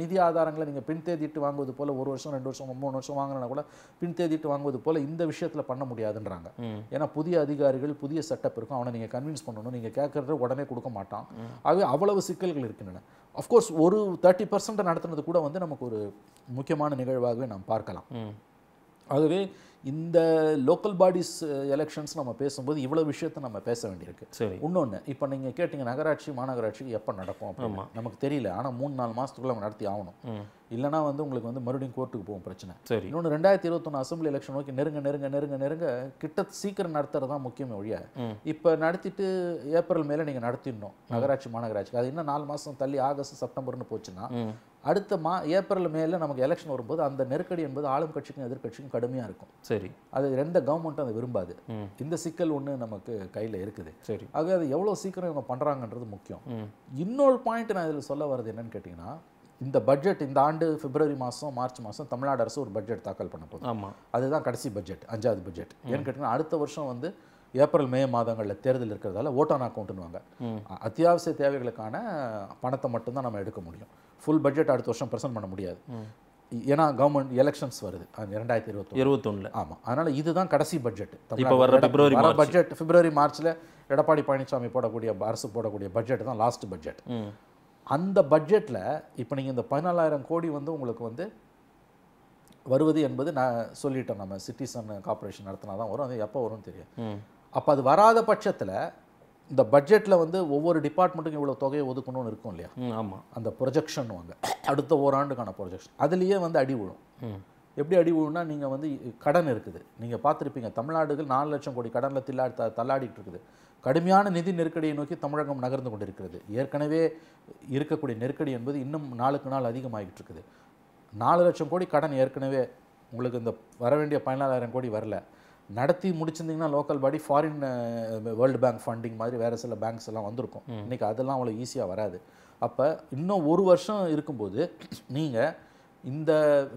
A: நிதி ஆதாரங்களை நீங்கள் பின் தேதிட்டு வாங்குவது போல் ஒரு வருஷம் ரெண்டு வருஷம் மூணு வருஷம் வாங்கினா கூட பின் தேதிட்டு வாங்குவது போல் இந்த விஷயத்தில் பண்ண முடியாதுன்றாங்க ஏன்னா புதிய அதிகாரிகள் புதிய செட்டப் இருக்கும் அவனை நீங்கள் கன்வின்ஸ் பண்ணணும் நீங்கள் கேட்குறத உடனே கொடுக்க மாட்டான் ஆகவே அவ்வளவு சிக்கல்கள் இருக்கின்றன அஃப்கோர்ஸ் ஒரு தேர்ட்டி பர்சன்ட் நடத்துனது கூட வந்து நமக்கு ஒரு முக்கியமான நிகழ்வாகவே நாம் பார்க்கலாம் ஆகவே இந்த லோக்கல் பாடிஸ் எலெக்ஷன்ஸ் நம்ம பேசும்போது இவ்வளோ விஷயத்த நம்ம பேச வேண்டியிருக்கு சரி இன்னொன்று இப்போ நீங்கள் கேட்டிங்க நகராட்சி மாநகராட்சி எப்போ நடக்கும் அப்படின்னு நமக்கு தெரியல ஆனால் மூணு நாலு மாதத்துக்குள்ளே நம்ம நடத்தி ஆகணும் இல்லைனா வந்து உங்களுக்கு வந்து மறுபடியும் கோர்ட்டுக்கு போகும் பிரச்சனை சரி இன்னொன்று ரெண்டாயிரத்தி இருபத்தொன்று அசம்பிளி எலெக்ஷன் நோக்கி நெருங்க நெருங்க நெருங்க நெருங்க கிட்ட சீக்கிரம் நடத்துறது தான் முக்கியமே ஒழிய இப்போ நடத்திட்டு ஏப்ரல் மேலே நீங்கள் நடத்திடணும் நகராட்சி மாநகராட்சிக்கு அது இன்னும் நாலு மாதம் தள்ளி ஆகஸ்ட் செப்டம்பர்னு போச்சுன்னா அடுத்த மா ஏப்ரல் மேல நமக்கு எலெக்ஷன் வரும்போது அந்த நெருக்கடி என்பது ஆளும் கட்சிக்கும் எதிர்கட்சிக்கும் கடுமையாக இருக்கும் சரி அது எந்த கவர்மெண்ட்டும் அதை விரும்பாது இந்த சிக்கல் ஒன்று நமக்கு கையில் இருக்குது சரி ஆக அது எவ்வளோ சீக்கிரம் இவங்க பண்ணுறாங்கன்றது முக்கியம் இன்னொரு பாயிண்ட் நான் இதில் சொல்ல வர்றது என்னன்னு கேட்டிங்கன்னா இந்த பட்ஜெட் இந்த ஆண்டு பிப்ரவரி மாதம் மார்ச் மாதம் தமிழ்நாடு அரசு ஒரு பட்ஜெட் தாக்கல் பண்ண போகுது ஆமாம் அதுதான் கடைசி பட்ஜெட் அஞ்சாவது பட்ஜெட் ஏன்னு கேட்டிங்கன்னா அடுத்த வருஷம் வந்து ஏப்ரல் மே மாதங்களில் தேர்தல் இருக்கிறதால ஓட்டான் அக்கௌண்ட்டுன்னுவாங்க அத்தியாவசிய தேவைகளுக்கான பணத்தை மட்டும்தான் நம்ம எடுக்க முடியும் ஃபுல் பட்ஜெட் அடுத்த வருஷம் ப்ரெசென்ட் பண்ண முடியாது ஏன்னா கவர்மெண்ட் எலெக்ஷன்ஸ் வருது ரெண்டாயிரத்தி இருபத்தி இருபத்தொன்னு ஆமாம் அதனால் இதுதான் கடைசி பட்ஜெட் பிப்ரவரி பட்ஜெட் பிப்ரவரி மார்ச்சில் எடப்பாடி பழனிசாமி போடக்கூடிய அரசு போடக்கூடிய பட்ஜெட் தான் லாஸ்ட் பட்ஜெட் அந்த பட்ஜெட்டில் இப்போ நீங்கள் இந்த பதினாலாயிரம் கோடி வந்து உங்களுக்கு வந்து வருவது என்பது நான் சொல்லிட்டேன் நம்ம சிட்டிசன் கார்பரேஷன் நடத்தினா தான் வரும் அது எப்போ வரும்னு தெரியும் அப்போ அது வராத பட்சத்தில் இந்த பட்ஜெட்டில் வந்து ஒவ்வொரு டிபார்ட்மெண்ட்டுக்கும் இவ்வளோ தொகையை ஒதுக்கணும்னு இருக்கும் இல்லையா ஆமாம் அந்த ப்ரொஜெக்ஷன் வாங்க அடுத்த ஓராண்டுக்கான ப்ரொஜெக்ஷன் அதுலேயே வந்து அடி விழும் எப்படி அடி விழுனா நீங்கள் வந்து கடன் இருக்குது நீங்கள் பார்த்துருப்பீங்க தமிழ்நாடுகள் நாலு லட்சம் கோடி கடனில் தில்லா தள்ளாடிட்டு இருக்குது கடுமையான நிதி நெருக்கடியை நோக்கி தமிழகம் நகர்ந்து கொண்டிருக்கிறது ஏற்கனவே இருக்கக்கூடிய நெருக்கடி என்பது இன்னும் நாளுக்கு நாள் அதிகமாகிட்டு இருக்குது நாலு லட்சம் கோடி கடன் ஏற்கனவே உங்களுக்கு இந்த வர வேண்டிய பதினாலாயிரம் கோடி வரல நடத்தி முடிச்சிருந்தீங்கன்னா local body foreign world bank funding மாதிரி வேறு சில பேங்க்ஸ் எல்லாம் வந்திருக்கும் இன்றைக்கி அதெல்லாம் அவ்வளோ ஈஸியாக வராது அப்போ இன்னும் ஒரு வருஷம் இருக்கும்போது நீங்கள் இந்த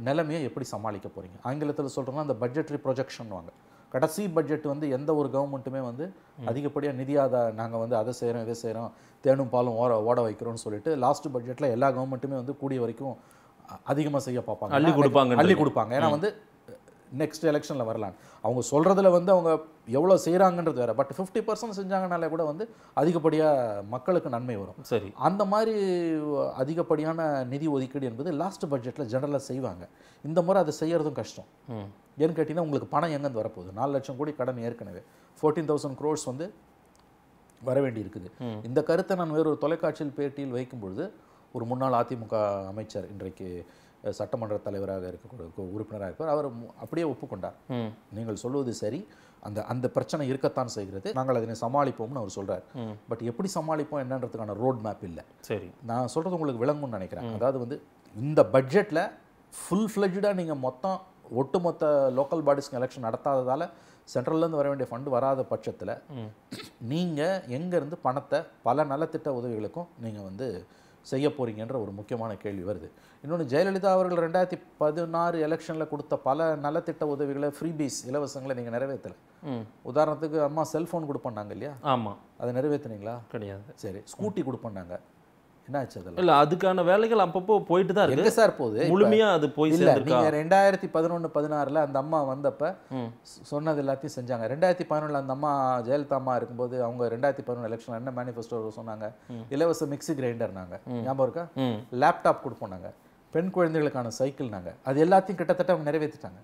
A: நிலைமையை எப்படி சமாளிக்க போகிறீங்க ஆங்கிலத்தில் சொல்கிறோம்னா அந்த பட்ஜெட்ரி ப்ரொஜெக்ஷன் வாங்க கடைசி பட்ஜெட் வந்து எந்த ஒரு கவர்மெண்ட்டுமே வந்து அதிகப்படியாக நிதியாக நாங்கள் வந்து அதை செய்கிறோம் இதை செய்கிறோம் தேனும் பாலும் ஓட ஓட வைக்கிறோம்னு சொல்லிட்டு லாஸ்ட் பட்ஜெட்டில் எல்லா கவர்மெண்ட்டுமே வந்து கூடிய வரைக்கும் அதிகமாக செய்ய பார்ப்பாங்க அள்ளி கொடுப்பாங்க அள்ளி கொடுப்பாங்க ஏன்னா வந்து நெக்ஸ்ட் எலெக்ஷனில் வரலாம் அவங்க சொல்கிறதுல வந்து அவங்க எவ்வளோ செய்கிறாங்கன்றது வேறு பட் ஃபிஃப்டி பர்சன்ட் செஞ்சாங்கனாலே கூட வந்து அதிகப்படியாக மக்களுக்கு நன்மை வரும் சரி அந்த மாதிரி அதிகப்படியான நிதி ஒதுக்கீடு என்பது லாஸ்ட் பட்ஜெட்டில் ஜெனரலாக செய்வாங்க இந்த முறை அதை செய்கிறதும் கஷ்டம் ஏன்னு கேட்டிங்கன்னா உங்களுக்கு பணம் எங்கேருந்து வரப்போகுது நாலு லட்சம் கோடி கடன் ஏற்கனவே ஃபோர்டீன் தௌசண்ட் க்ரோர்ஸ் வந்து வர வேண்டி இருக்குது இந்த கருத்தை நான் வேறொரு தொலைக்காட்சியில் பேட்டியில் வைக்கும்பொழுது ஒரு முன்னாள் அதிமுக அமைச்சர் இன்றைக்கு சட்டமன்ற தலைவராக இருக்க உறுப்பினராக இருப்பார் அவர் அப்படியே ஒப்புக்கொண்டார் நீங்கள் சொல்வது சரி அந்த அந்த பிரச்சனை இருக்கத்தான் செய்கிறது நாங்கள் அதனை சமாளிப்போம்னு அவர் சொல்கிறார் பட் எப்படி சமாளிப்போம் என்னன்றதுக்கான ரோட் மேப் இல்லை சரி நான் சொல்கிறது உங்களுக்கு விளங்கும்னு நினைக்கிறேன் அதாவது வந்து இந்த பட்ஜெட்டில் ஃபுல் ஃப்ளெஜ்டாக நீங்கள் மொத்தம் ஒட்டுமொத்த லோக்கல் பாடிஸ்க்கு எலெக்ஷன் நடத்தாததால் சென்ட்ரல்லேருந்து வர வேண்டிய ஃபண்டு வராத பட்சத்தில் நீங்கள் எங்கேருந்து பணத்தை பல நலத்திட்ட உதவிகளுக்கும் நீங்கள் வந்து செய்ய போகிறீங்கன்ற ஒரு முக்கியமான கேள்வி வருது இன்னொன்று ஜெயலலிதா அவர்கள் ரெண்டாயிரத்தி பதினாறு எலெக்ஷனில் கொடுத்த பல நலத்திட்ட உதவிகளை ஃப்ரீபீஸ் இலவசங்களை நீங்கள் நிறைவேற்றலை உதாரணத்துக்கு அம்மா செல்ஃபோன் கொடுப்போம் இல்லையா ஆமாம் அதை நிறைவேற்றினீங்களா கிடையாது சரி ஸ்கூட்டி கொடுப்போம் என்னாச்சு
B: அதில் இல்லை அதுக்கான வேலைகள் அப்பப்போ போயிட்டு தான் இருக்கு சார் போகுது முழுமையாக அது போய் இல்லை நீங்கள்
A: ரெண்டாயிரத்தி பதினொன்று பதினாறில் அந்த அம்மா வந்தப்போ சொன்னது எல்லாத்தையும் செஞ்சாங்க ரெண்டாயிரத்தி பதினொன்றில் அந்த அம்மா ஜெயலலிதா அம்மா இருக்கும்போது அவங்க ரெண்டாயிரத்தி பதினொன்று எலெக்ஷனில் என்ன மேனிஃபெஸ்டோ சொன்னாங்க இலவச மிக்சி கிரைண்டர் நாங்கள் ஞாபகம் இருக்கா லேப்டாப் கொடுப்போம் நாங்கள் பெண் குழந்தைகளுக்கான சைக்கிள் நாங்கள் அது எல்லாத்தையும் கிட்டத்தட்ட அவங்க நிறைவேற்றிட்டாங்க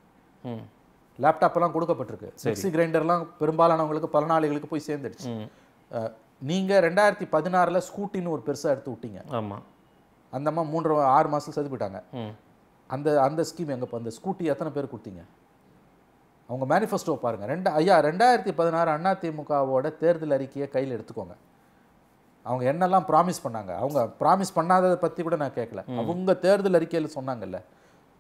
A: லேப்டாப்பெல்லாம் கொடுக்கப்பட்டிருக்கு மிக்சி கிரைண்டர்லாம் பெரும்பாலானவங்களுக்கு பலனாளிகளுக்கு போய் சேர்ந்துடுச்சு நீங்கள் ரெண்டாயிரத்தி பதினாறில் ஸ்கூட்டின்னு ஒரு பெருசாக எடுத்து விட்டீங்க ஆமாம் அந்த அம்மா மூன்று ஆறு மாதம் செது போயிட்டாங்க அந்த அந்த ஸ்கீம் எங்கே அந்த ஸ்கூட்டி எத்தனை பேர் கொடுத்தீங்க அவங்க மேனிஃபெஸ்டோ பாருங்கள் ரெண்டு ஐயா ரெண்டாயிரத்தி பதினாறு அண்ணா திமுகவோட தேர்தல் அறிக்கையை கையில் எடுத்துக்கோங்க அவங்க என்னெல்லாம் ப்ராமிஸ் பண்ணாங்க அவங்க ப்ராமிஸ் பண்ணாததை பற்றி கூட நான் கேட்கல அவங்க தேர்தல் அறிக்கையில் சொன்னாங்கல்ல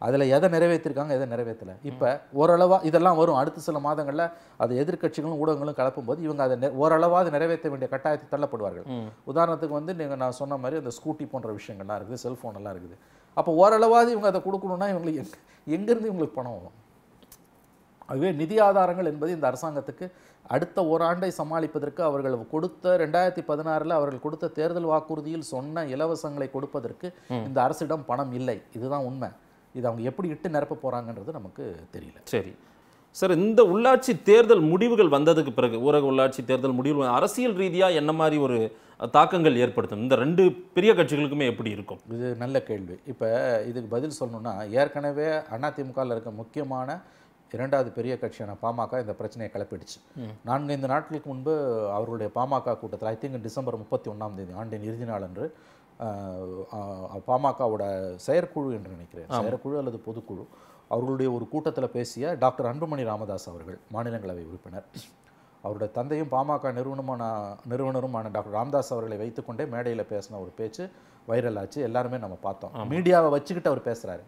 A: அதில் எதை நிறைவேற்றிருக்காங்க எதை நிறைவேற்றலை இப்போ ஓரளவாக இதெல்லாம் வரும் அடுத்த சில மாதங்களில் அது எதிர்கட்சிகளும் ஊடகங்களும் கலப்பும்போது இவங்க அதை ஓரளவாக நிறைவேற்ற வேண்டிய கட்டாயத்தை தள்ளப்படுவார்கள் உதாரணத்துக்கு வந்து நீங்கள் நான் சொன்ன மாதிரி அந்த ஸ்கூட்டி போன்ற விஷயங்கள்லாம் இருக்குது செல்ஃபோன் எல்லாம் இருக்குது அப்போ ஓரளவாவது இவங்க அதை கொடுக்கணும்னா இவங்களுக்கு எங் எங்கேருந்து இவங்களுக்கு பணம் வரும் அதுவே நிதி ஆதாரங்கள் என்பது இந்த அரசாங்கத்துக்கு அடுத்த ஓராண்டை சமாளிப்பதற்கு அவர்கள் கொடுத்த ரெண்டாயிரத்தி பதினாறில் அவர்கள் கொடுத்த தேர்தல் வாக்குறுதியில் சொன்ன இலவசங்களை கொடுப்பதற்கு இந்த அரசிடம் பணம் இல்லை இதுதான் உண்மை இது அவங்க எப்படி இட்டு நிரப்ப போகிறாங்கன்றது நமக்கு தெரியல
B: சரி சார் இந்த உள்ளாட்சி தேர்தல் முடிவுகள் வந்ததுக்கு பிறகு ஊரக உள்ளாட்சி தேர்தல் முடிவு அரசியல் ரீதியாக என்ன மாதிரி ஒரு தாக்கங்கள் ஏற்படுத்தும் இந்த ரெண்டு பெரிய கட்சிகளுக்குமே எப்படி இருக்கும்
A: இது நல்ல கேள்வி இப்போ இதுக்கு பதில் சொல்லணும்னா ஏற்கனவே அதிமுகவில் இருக்க முக்கியமான இரண்டாவது பெரிய கட்சியான பாமக இந்த பிரச்சனையை கிளப்பிடுச்சு நான்கு ஐந்து நாட்களுக்கு முன்பு அவருடைய பாமக கூட்டத்தில் ஐ திங்க் டிசம்பர் முப்பத்தி ஒன்றாம் தேதி ஆண்டின் இறுதி நாள் அன்று பாமகவோட செயற்குழு என்று நினைக்கிறேன் செயற்குழு அல்லது பொதுக்குழு அவர்களுடைய ஒரு கூட்டத்தில் பேசிய டாக்டர் அன்புமணி ராமதாஸ் அவர்கள் மாநிலங்களவை உறுப்பினர் அவருடைய தந்தையும் பாமக நிறுவனமான நிறுவனருமான டாக்டர் ராமதாஸ் அவர்களை வைத்துக்கொண்டே மேடையில் பேசின ஒரு பேச்சு வைரல் ஆச்சு எல்லாருமே நம்ம பார்த்தோம் மீடியாவை வச்சுக்கிட்டு அவர் பேசுகிறாரு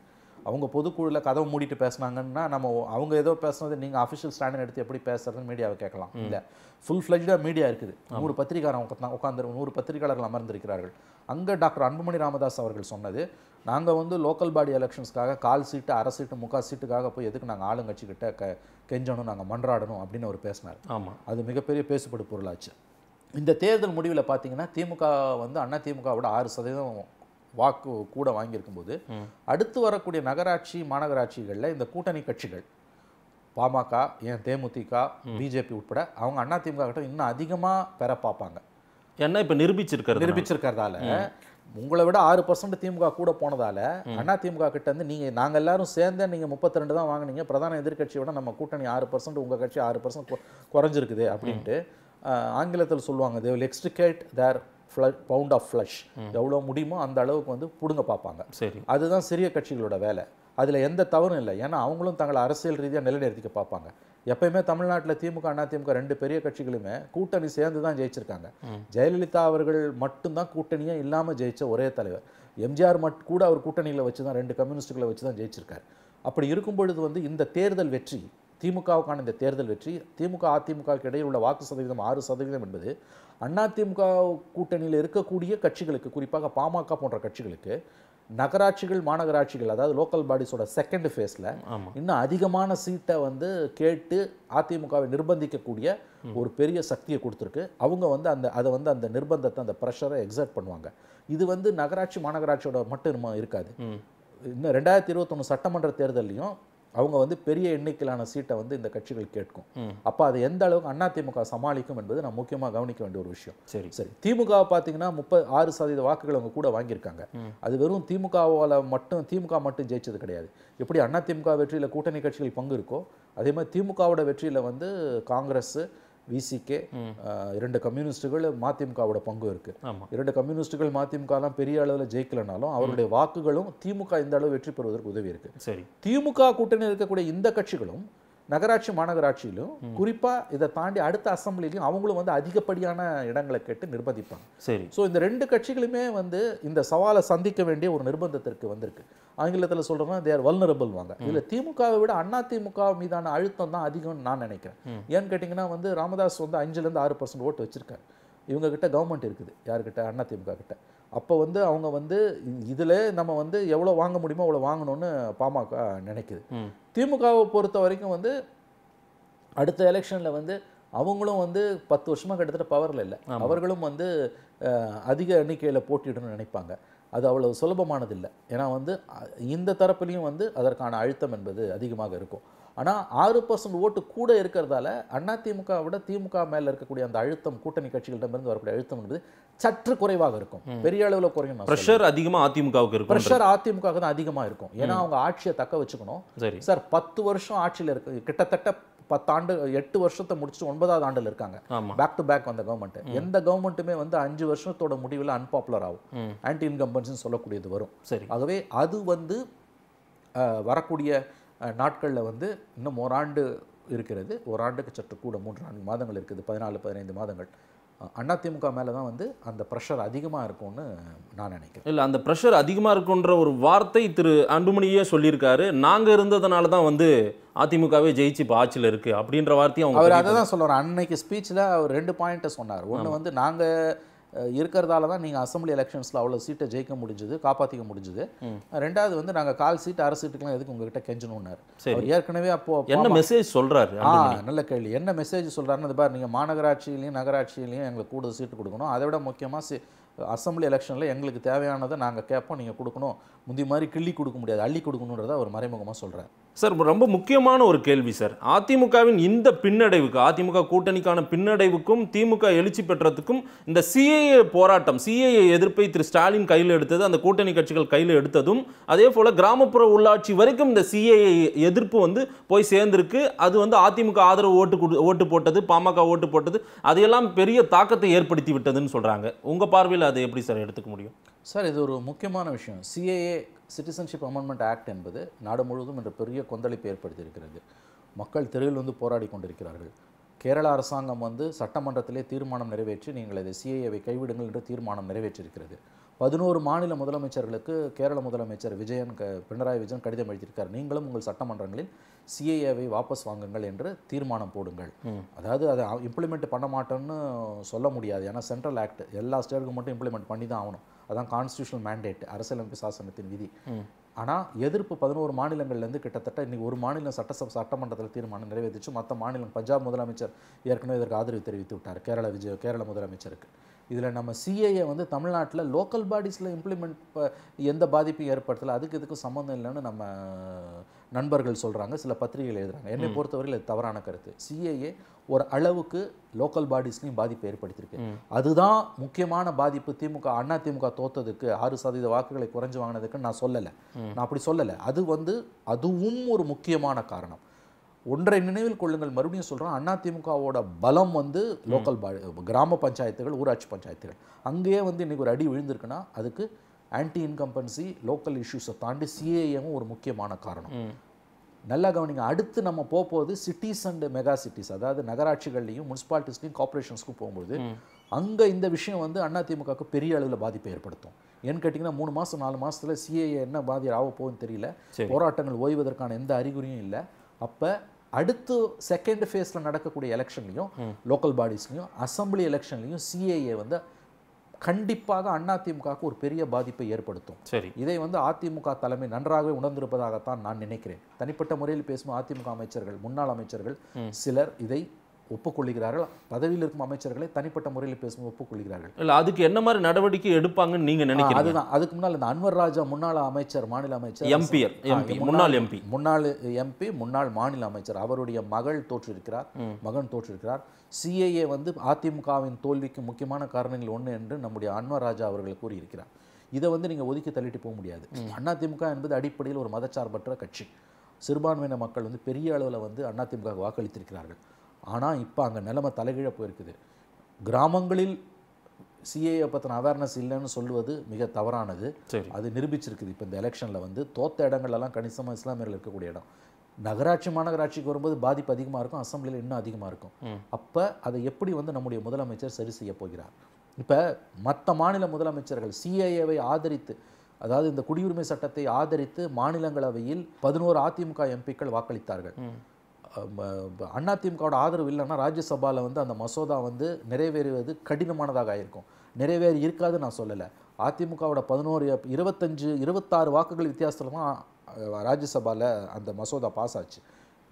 A: அவங்க பொதுக்குழுவில் கதவை மூடிட்டு பேசினாங்கன்னா நம்ம அவங்க ஏதோ பேசுனது நீங்கள் அஃபிஷியல் ஸ்டாண்டர்ட் எடுத்து எப்படி பேசுறதுன்னு மீடியாவை கேட்கலாம் இல்லை ஃபுல் ஃப்ளெஜாக மீடியா இருக்குது நூறு பத்திரிக்காரன் உட்காந்து நூறு பத்திரிக்கையாளர்கள் அமர்ந்திருக்கிறார்கள் அங்கே டாக்டர் அன்புமணி ராமதாஸ் அவர்கள் சொன்னது நாங்கள் வந்து லோக்கல் பாடி எலெக்ஷன்ஸ்க்காக கால் சீட்டு அரை சீட்டு முக்கால் சீட்டுக்காக போய் எதுக்கு நாங்கள் ஆளுங்கட்சிக்கிட்ட க கெஞ்சணும் நாங்கள் மன்றாடணும் அப்படின்னு அவர் பேசினார் ஆமாம் அது மிகப்பெரிய பேசுபடு பொருளாச்சு இந்த தேர்தல் முடிவில் பார்த்தீங்கன்னா திமுக வந்து அண்ணா திமுகவோட ஆறு சதவீதம் வாக்கு கூட வாங்கியிருக்கும்போது அடுத்து வரக்கூடிய நகராட்சி மாநகராட்சிகளில் இந்த கூட்டணி கட்சிகள் பாமக ஏன் தேமுதிக பிஜேபி உட்பட அவங்க அண்ணா திமுக கிட்ட இன்னும் அதிகமாக பெற பார்ப்பாங்க
B: என்ன இப்போ நிரூபிச்சிருக்காரு நிரூபிச்சிருக்கிறதால
A: உங்களை விட ஆறு பர்சன்ட் திமுக கூட போனதால அண்ணா திமுக கிட்ட இருந்து நீங்க நாங்க எல்லாரும் சேர்ந்து நீங்க முப்பத்தி ரெண்டு தான் வாங்கினீங்க பிரதான எதிர்கட்சியோட நம்ம கூட்டணி ஆறு பர்சன்ட் உங்க கட்சி ஆறு பர்சன்ட் குறைஞ்சிருக்குது அப்படின்ட்டு ஆங்கிலத்தில் சொல்லுவாங்க they will extricate their pound of flesh எவ்வளோ முடியுமோ அந்த அளவுக்கு வந்து பிடுங்க பார்ப்பாங்க சரி அதுதான் சிறிய கட்சிகளோட வேலை அதில் எந்த தவறும் இல்லை ஏன்னா அவங்களும் தங்களை அரசியல் ரீதியாக நிலைநிறுத்திக்க பார்ப்பாங்க எப்பயுமே தமிழ்நாட்டில் திமுக அண்ணா திமுக ரெண்டு பெரிய கட்சிகளுமே கூட்டணி சேர்ந்து தான் ஜெயிச்சிருக்காங்க ஜெயலலிதா அவர்கள் மட்டும்தான் கூட்டணியே இல்லாமல் ஜெயித்த ஒரே தலைவர் எம்ஜிஆர் மட் கூட அவர் கூட்டணியில் வச்சு தான் ரெண்டு கம்யூனிஸ்டுகளை வச்சு தான் ஜெயிச்சிருக்காரு அப்படி இருக்கும் பொழுது வந்து இந்த தேர்தல் வெற்றி திமுகவுக்கான இந்த தேர்தல் வெற்றி திமுக அதிமுகவுக்கு இடையில் உள்ள வாக்கு சதவீதம் ஆறு சதவீதம் என்பது அதிமுக கூட்டணியில் இருக்கக்கூடிய கட்சிகளுக்கு குறிப்பாக பாமக போன்ற கட்சிகளுக்கு நகராட்சிகள் மாநகராட்சிகள் அதாவது லோக்கல் பாடிஸோட செகண்ட் ஃபேஸில் இன்னும் அதிகமான சீட்டை வந்து கேட்டு அதிமுகவை நிர்பந்திக்கக்கூடிய ஒரு பெரிய சக்தியை கொடுத்துருக்கு அவங்க வந்து அந்த அதை வந்து அந்த நிர்பந்தத்தை அந்த ப்ரெஷரை எக்ஸர்ட் பண்ணுவாங்க இது வந்து நகராட்சி மாநகராட்சியோட மட்டும் இருக்காது இன்னும் ரெண்டாயிரத்தி இருபத்தொன்று சட்டமன்ற தேர்தலையும் அவங்க வந்து பெரிய எண்ணிக்கையிலான சீட்டை வந்து இந்த கட்சிகள் கேட்கும் அப்போ அது எந்த அளவுக்கு அதிமுக சமாளிக்கும் என்பது நான் முக்கியமாக கவனிக்க வேண்டிய ஒரு விஷயம் சரி சரி திமுக பார்த்தீங்கன்னா முப்பது ஆறு சதவீத வாக்குகள் அவங்க கூட வாங்கியிருக்காங்க அது வெறும் திமுகவால் மட்டும் திமுக மட்டும் ஜெயிச்சது கிடையாது எப்படி அதிமுக வெற்றியில் கூட்டணி கட்சிகள் பங்கு இருக்கோ அதே மாதிரி திமுகவோட வெற்றியில் வந்து காங்கிரஸ் விசிகே இரண்டு கம்யூனிஸ்டுகள் மதிமுகவோட பங்கு இருக்கு இரண்டு கம்யூனிஸ்டுகள் மதிமுகலாம் பெரிய அளவில் ஜெயிக்கலனாலும் அவருடைய வாக்குகளும் திமுக இந்த அளவு வெற்றி பெறுவதற்கு உதவி இருக்கு சரி திமுக கூட்டணி இருக்கக்கூடிய இந்த கட்சிகளும் நகராட்சி மாநகராட்சியிலும் குறிப்பாக இதை தாண்டி அடுத்த அசம்பிளிலையும் அவங்களும் வந்து அதிகப்படியான இடங்களை கேட்டு நிர்பந்திப்பாங்க சரி ஸோ இந்த ரெண்டு கட்சிகளுமே வந்து இந்த சவாலை சந்திக்க வேண்டிய ஒரு நிர்பந்தத்திற்கு வந்திருக்கு ஆங்கிலத்தில் சொல்கிறோம்னா தேர் வல்னரபிள் வாங்க இதில் திமுகவை விட அண்ணா திமுக மீதான அழுத்தம் தான் அதிகம்னு நான் நினைக்கிறேன் ஏன்னு கேட்டிங்கன்னா வந்து ராமதாஸ் வந்து அஞ்சுலேருந்து ஆறு பர்சன்ட் ஓட்டு வச்சுருக்காரு கிட்ட கவர்மெண்ட் இருக்குது யார்கிட்ட திமுக கிட்ட அப்போ வந்து அவங்க வந்து இதில் நம்ம வந்து எவ்வளோ வாங்க முடியுமோ அவ்வளோ வாங்கணும்னு பாமக நினைக்குது திமுகவை பொறுத்த வரைக்கும் வந்து அடுத்த எலெக்ஷனில் வந்து அவங்களும் வந்து பத்து வருஷமாக கிட்டத்தட்ட பவரில் இல்லை அவர்களும் வந்து அதிக எண்ணிக்கையில் போட்டியிடணும்னு நினைப்பாங்க அது அவ்வளோ சுலபமானதில்லை ஏன்னா வந்து இந்த தரப்புலேயும் வந்து அதற்கான அழுத்தம் என்பது அதிகமாக இருக்கும் ஆனால் ஆறு பர்சன்ட் ஓட்டு கூட இருக்கிறதால அதிமுக விட திமுக மேலே இருக்கக்கூடிய அந்த அழுத்தம் கூட்டணி கட்சிகளிடமிருந்து வரக்கூடிய அழுத்தம் என்பது சற்று குறைவாக இருக்கும் பெரிய அளவில் குறையும் ப்ரெஷர்
B: அதிகமாக அதிமுகவுக்கு இருக்கும் ப்ரெஷர்
A: அதிமுக தான் அதிகமாக இருக்கும் ஏன்னா அவங்க ஆட்சியை தக்க வச்சுக்கணும் சரி சார் பத்து வருஷம் ஆட்சியில் இருக்கு கிட்டத்தட்ட பத்தாண்டு எட்டு வருஷத்தை முடிச்சுட்டு ஒன்பதாவது ஆண்டில் இருக்காங்க பேக் டு பேக் வந்த கவர்மெண்ட் எந்த கவர்மெண்ட்டுமே வந்து அஞ்சு வருஷத்தோட முடிவில் அன்பாப்புலர் ஆகும் ஆன்டி இன்கம்பன்ஸ் சொல்லக்கூடியது வரும் சரி ஆகவே அது வந்து வரக்கூடிய நாட்களில் வந்து இன்னும் ஓராண்டு இருக்கிறது ஓராண்டுக்கு சற்று கூட மூன்று நான்கு மாதங்கள் இருக்குது பதினாலு பதினைந்து மாதங்கள் அதிமுக மேலே தான் வந்து அந்த ப்ரெஷர் அதிகமாக இருக்கும்னு
B: நான் நினைக்கிறேன் இல்லை அந்த ப்ரெஷர் அதிகமாக இருக்குன்ற ஒரு வார்த்தை திரு அன்புமணியே சொல்லியிருக்காரு நாங்கள் இருந்ததுனால தான் வந்து அதிமுகவே ஜெயிச்சு இப்போ ஆட்சியில் இருக்குது அப்படின்ற வார்த்தையும் அவர் அதை தான்
A: சொல்லுவார் அன்னைக்கு ஸ்பீச்சில் அவர் ரெண்டு பாயிண்ட்டை சொன்னார் ஒன்று வந்து நாங்கள் இருக்கிறதால தான் நீங்கள் அசம்பிளி எலெக்ஷன்ஸில் அவ்வளோ சீட்டை ஜெயிக்க முடிஞ்சது காப்பாற்றிக்க முடிஞ்சது ரெண்டாவது வந்து நாங்கள் கால் சீட்டு அரை சீட்டுக்கெலாம் எதுக்கு உங்ககிட்ட கெஞ்சணும்னார் சரி ஏற்கனவே அப்போ என்ன மெசேஜ் சொல்கிறாரு ஆ நல்ல கேள்வி என்ன மெசேஜ் சொல்கிறாருன்னு பாரு நீங்கள் மாநகராட்சியிலையும் நகராட்சியிலையும் எங்களுக்கு கூடுதல் சீட்டு கொடுக்கணும் அதை விட முக்கியமாக சி அசம்பிளி எலெக்ஷனில் எங்களுக்கு தேவையானதை நாங்கள் கேட்போம் நீங்கள் கொடுக்கணும் முந்தி மாதிரி கிள்ளி கொடுக்க முடியாது அள்ளி கொடுக்கணுன்றதை அவர் மறைமுகமாக சொல்கிறார்
B: சார் ரொம்ப முக்கியமான ஒரு கேள்வி சார் அதிமுகவின் இந்த பின்னடைவுக்கு அதிமுக கூட்டணிக்கான பின்னடைவுக்கும் திமுக எழுச்சி பெற்றதுக்கும் இந்த சிஏஏ போராட்டம் சிஏஏ எதிர்ப்பை திரு ஸ்டாலின் கையில் எடுத்தது அந்த கூட்டணி கட்சிகள் கையில் எடுத்ததும் அதே போல் கிராமப்புற உள்ளாட்சி வரைக்கும் இந்த சிஏஏ எதிர்ப்பு வந்து போய் சேர்ந்திருக்கு அது வந்து அதிமுக ஆதரவு ஓட்டு ஓட்டு போட்டது பாமக ஓட்டு போட்டது அதையெல்லாம் பெரிய தாக்கத்தை ஏற்படுத்தி விட்டதுன்னு சொல்கிறாங்க உங்கள் பார்வையில் அதை எப்படி சார் எடுத்துக்க முடியும்
A: சார் இது ஒரு முக்கியமான விஷயம் சிஏஏ சிட்டிசன்ஷிப் அமெண்ட்மெண்ட் ஆக்ட் என்பது நாடு முழுவதும் இன்று பெரிய கொந்தளிப்பு ஏற்படுத்தியிருக்கிறது மக்கள் தெருவில் வந்து போராடி கொண்டிருக்கிறார்கள் கேரள அரசாங்கம் வந்து சட்டமன்றத்திலே தீர்மானம் நிறைவேற்றி நீங்கள் இதை சிஏஏவை கைவிடுங்கள் என்று தீர்மானம் நிறைவேற்றியிருக்கிறது பதினோரு மாநில முதலமைச்சர்களுக்கு கேரள முதலமைச்சர் விஜயன் க பினராயி விஜயன் கடிதம் எழுதியிருக்கார் நீங்களும் உங்கள் சட்டமன்றங்களில் சிஏஏவை வாபஸ் வாங்குங்கள் என்று தீர்மானம் போடுங்கள் அதாவது அதை இம்ப்ளிமெண்ட் பண்ண மாட்டோம்னு சொல்ல முடியாது ஏன்னா சென்ட்ரல் ஆக்ட் எல்லா ஸ்டேட்டுக்கும் மட்டும் இம்ப்ளிமெண்ட் பண்ணி தான் ஆகணும் அதான் கான்ஸ்டியூஷனல் மேண்டேட் அரசியலமைப்பு சாசனத்தின் விதி ஆனால் எதிர்ப்பு பதினோரு மாநிலங்கள்லேருந்து கிட்டத்தட்ட இன்றைக்கி ஒரு மாநிலம் சட்டசபை சட்டமன்றத்தில் தீர்மானம் நிறைவேற்றிச்சு மற்ற மாநிலம் பஞ்சாப் முதலமைச்சர் ஏற்கனவே இதற்கு ஆதரவு தெரிவித்து விட்டார் கேரள விஜய் கேரள முதலமைச்சருக்கு இதில் நம்ம சிஏஏ வந்து தமிழ்நாட்டில் லோக்கல் பாடிஸில் இம்ப்ளிமெண்ட் எந்த பாதிப்பும் ஏற்படுத்தலை அதுக்கு இதுக்கும் சம்மந்தம் இல்லைன்னு நம்ம நண்பர்கள் சொல்கிறாங்க சில பத்திரிகைகள் எழுதுகிறாங்க என்னை பொறுத்தவரையில் இது தவறான கருத்து சிஏஏ ஒரு அளவுக்கு லோக்கல் பாடிஸ்லையும் பாதிப்பு ஏற்படுத்தியிருக்கு அதுதான் முக்கியமான பாதிப்பு திமுக அண்ணா திமுக தோத்ததுக்கு ஆறு சதவீத வாக்குகளை குறைஞ்சு வாங்கினதுக்கு நான் சொல்லலை நான் அப்படி சொல்லலை அது வந்து அதுவும் ஒரு முக்கியமான காரணம் ஒன்றை நினைவில் கொள்ளுங்கள் மறுபடியும் சொல்கிறோம் திமுகவோட பலம் வந்து லோக்கல் கிராம பஞ்சாயத்துகள் ஊராட்சி பஞ்சாயத்துகள் அங்கேயே வந்து இன்றைக்கி ஒரு அடி விழுந்திருக்குன்னா அதுக்கு ஆன்டி இன்கம்பன்சி லோக்கல் இஷ்யூஸை தாண்டி சிஏஎம் ஒரு முக்கியமான காரணம் நல்லா கவனிங்க அடுத்து நம்ம போகும்போது சிட்டிஸ் அண்ட் மெகா சிட்டிஸ் அதாவது நகராட்சிகள்லையும் முனிசிபாலிட்டிஸ்லையும் கார்பரேஷன்ஸ்க்கும் போகும்போது அங்கே இந்த விஷயம் வந்து அதிமுகவுக்கு பெரிய அளவில் பாதிப்பை ஏற்படுத்தும் ஏன்னு கேட்டிங்கன்னா மூணு மாதம் நாலு மாதத்தில் சிஏஏ என்ன பாதி ஆக போகுதுன்னு தெரியல போராட்டங்கள் ஓய்வதற்கான எந்த அறிகுறியும் இல்லை அப்போ அடுத்து செகண்ட் ஃபேஸில் நடக்கக்கூடிய எலெக்ஷன்லையும் லோக்கல் பாடிஸ்லையும் அசம்பிளி எலெக்ஷன்லையும் சிஏஏ வந்து கண்டிப்பாக அதிமுகவுக்கு ஒரு பெரிய பாதிப்பை ஏற்படுத்தும் சரி இதை வந்து அதிமுக தலைமை நன்றாகவே உணர்ந்திருப்பதாகத்தான் நான் நினைக்கிறேன் தனிப்பட்ட முறையில் பேசும் அதிமுக அமைச்சர்கள் முன்னாள் அமைச்சர்கள் சிலர் இதை ஒப்புக்கொள்கிறார்கள் பதவியில் இருக்கும் அமைச்சர்களை தனிப்பட்ட முறையில் பேசும் ஒப்புக்கொள்கிறார்கள்
B: இல்லை அதுக்கு என்ன மாதிரி நடவடிக்கை எடுப்பாங்கன்னு நீங்கள் நினைக்கிறீங்க அதுதான் அதுக்கு
A: முன்னால் இந்த அன்வர் ராஜா முன்னாள் அமைச்சர் மாநில அமைச்சர் எம்பியர் எம்பி முன்னாள் எம்பி முன்னாள் எம்பி முன்னாள் மாநில அமைச்சர் அவருடைய மகள் தோற்றிருக்கிறார் மகன் தோற்றிருக்கிறார் சிஏஏ வந்து அதிமுகவின் தோல்விக்கு முக்கியமான காரணங்கள் ஒன்று என்று நம்முடைய அன்வர் ராஜா அவர்கள் கூறியிருக்கிறார் இதை வந்து நீங்கள் ஒதுக்கி தள்ளிட்டு போக முடியாது அதிமுக என்பது அடிப்படையில் ஒரு மதச்சார்பற்ற கட்சி சிறுபான்மையின மக்கள் வந்து பெரிய அளவில் வந்து அதிமுக வாக்களித்திருக்கிறார்கள் ஆனால் இப்போ அங்கே நிலைமை தலைகீழ போயிருக்குது கிராமங்களில் சிஏஏ பற்றின அவேர்னஸ் இல்லைன்னு சொல்லுவது மிக தவறானது அது நிரூபிச்சிருக்குது இப்போ இந்த எலெக்ஷனில் வந்து தோத்த இடங்கள்லாம் கணிசமாக இஸ்லாமியர்கள் இருக்கக்கூடிய இடம் நகராட்சி மாநகராட்சிக்கு வரும்போது பாதிப்பு அதிகமாக இருக்கும் அசம்பிளியில் இன்னும் அதிகமாக இருக்கும் அப்போ அதை எப்படி வந்து நம்முடைய முதலமைச்சர் சரி செய்ய போகிறார் இப்போ மற்ற மாநில முதலமைச்சர்கள் சிஏஏவை ஆதரித்து அதாவது இந்த குடியுரிமை சட்டத்தை ஆதரித்து மாநிலங்களவையில் பதினோரு அதிமுக எம்பிக்கள் வாக்களித்தார்கள் அதிமுகவோட ஆதரவு இல்லைன்னா ராஜ்யசபாவில் வந்து அந்த மசோதா வந்து நிறைவேறுவது கடினமானதாக ஆகிருக்கும் நிறைவேறி இருக்காதுன்னு நான் சொல்லலை அதிமுகவோட பதினோரு இருபத்தஞ்சு இருபத்தாறு வாக்குகள் வித்தியாசத்தில் தான் ராஜ்யசபாவில் அந்த மசோதா பாஸ் ஆச்சு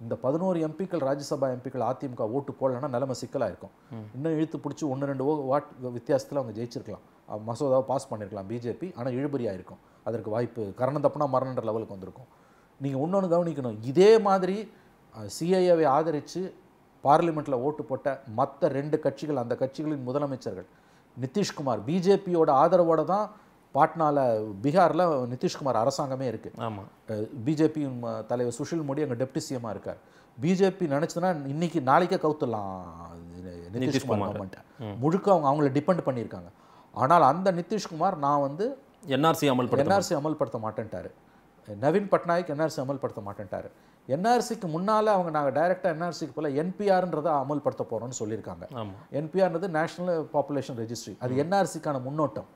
A: இந்த பதினோரு எம்பிக்கள் ராஜ்யசபா எம்பிக்கள் அதிமுக ஓட்டு போடலன்னா நிலைமை சிக்கலாக இருக்கும் இன்னும் இழுத்து பிடிச்சி ஒன்று ரெண்டு வாட் வித்தியாசத்தில் அவங்க ஜெயிச்சிருக்கலாம் மசோதாவை பாஸ் பண்ணியிருக்கலாம் பிஜேபி ஆனால் இழுபறியாக இருக்கும் அதற்கு வாய்ப்பு கரணம் தப்புனா மரணன்ற லெவலுக்கு வந்திருக்கும் நீங்கள் இன்னொன்று கவனிக்கணும் இதே மாதிரி சிஐஏவை ஆதரித்து பார்லிமெண்ட்டில் ஓட்டு போட்ட மற்ற ரெண்டு கட்சிகள் அந்த கட்சிகளின் முதலமைச்சர்கள் நிதிஷ்குமார் பிஜேபியோட ஆதரவோடு தான் பாட்னாவில் பீகாரில் நிதிஷ்குமார் அரசாங்கமே இருக்குது ஆமாம் பிஜேபியின் தலைவர் சுஷில் மோடி அங்கே டெப்டி சிஎம்மாக இருக்கார் பிஜேபி நினச்சதுன்னா இன்றைக்கி நாளைக்கே கவுத்துடலாம்
B: நிதிஷ்குமார் கவர்மெண்ட்டை
A: முழுக்க அவங்க அவங்கள டிபெண்ட் பண்ணியிருக்காங்க ஆனால் அந்த நிதிஷ்குமார் நான் வந்து
B: என்ஆர்சி அமல்படுத்த என்ஆர்சி
A: அமல்படுத்த மாட்டேன்ட்டார் நவீன் பட்நாயக் என்ஆர்சி அமல்படுத்த மாட்டேன்ட்டார் என்ஆர்சிக்கு முன்னால் அவங்க நாங்கள் டைரெக்டாக என்ஆர்சிக்கு போல என்பிஆர்ன்றதை அமல்படுத்த போகிறோம்னு சொல்லியிருக்காங்க என்பிஆர்ன்றது நேஷனல் பாப்புலேஷன் ரெஜிஸ்ட்ரி அது என்ஆர்சிக்கான முன்னோட்டம்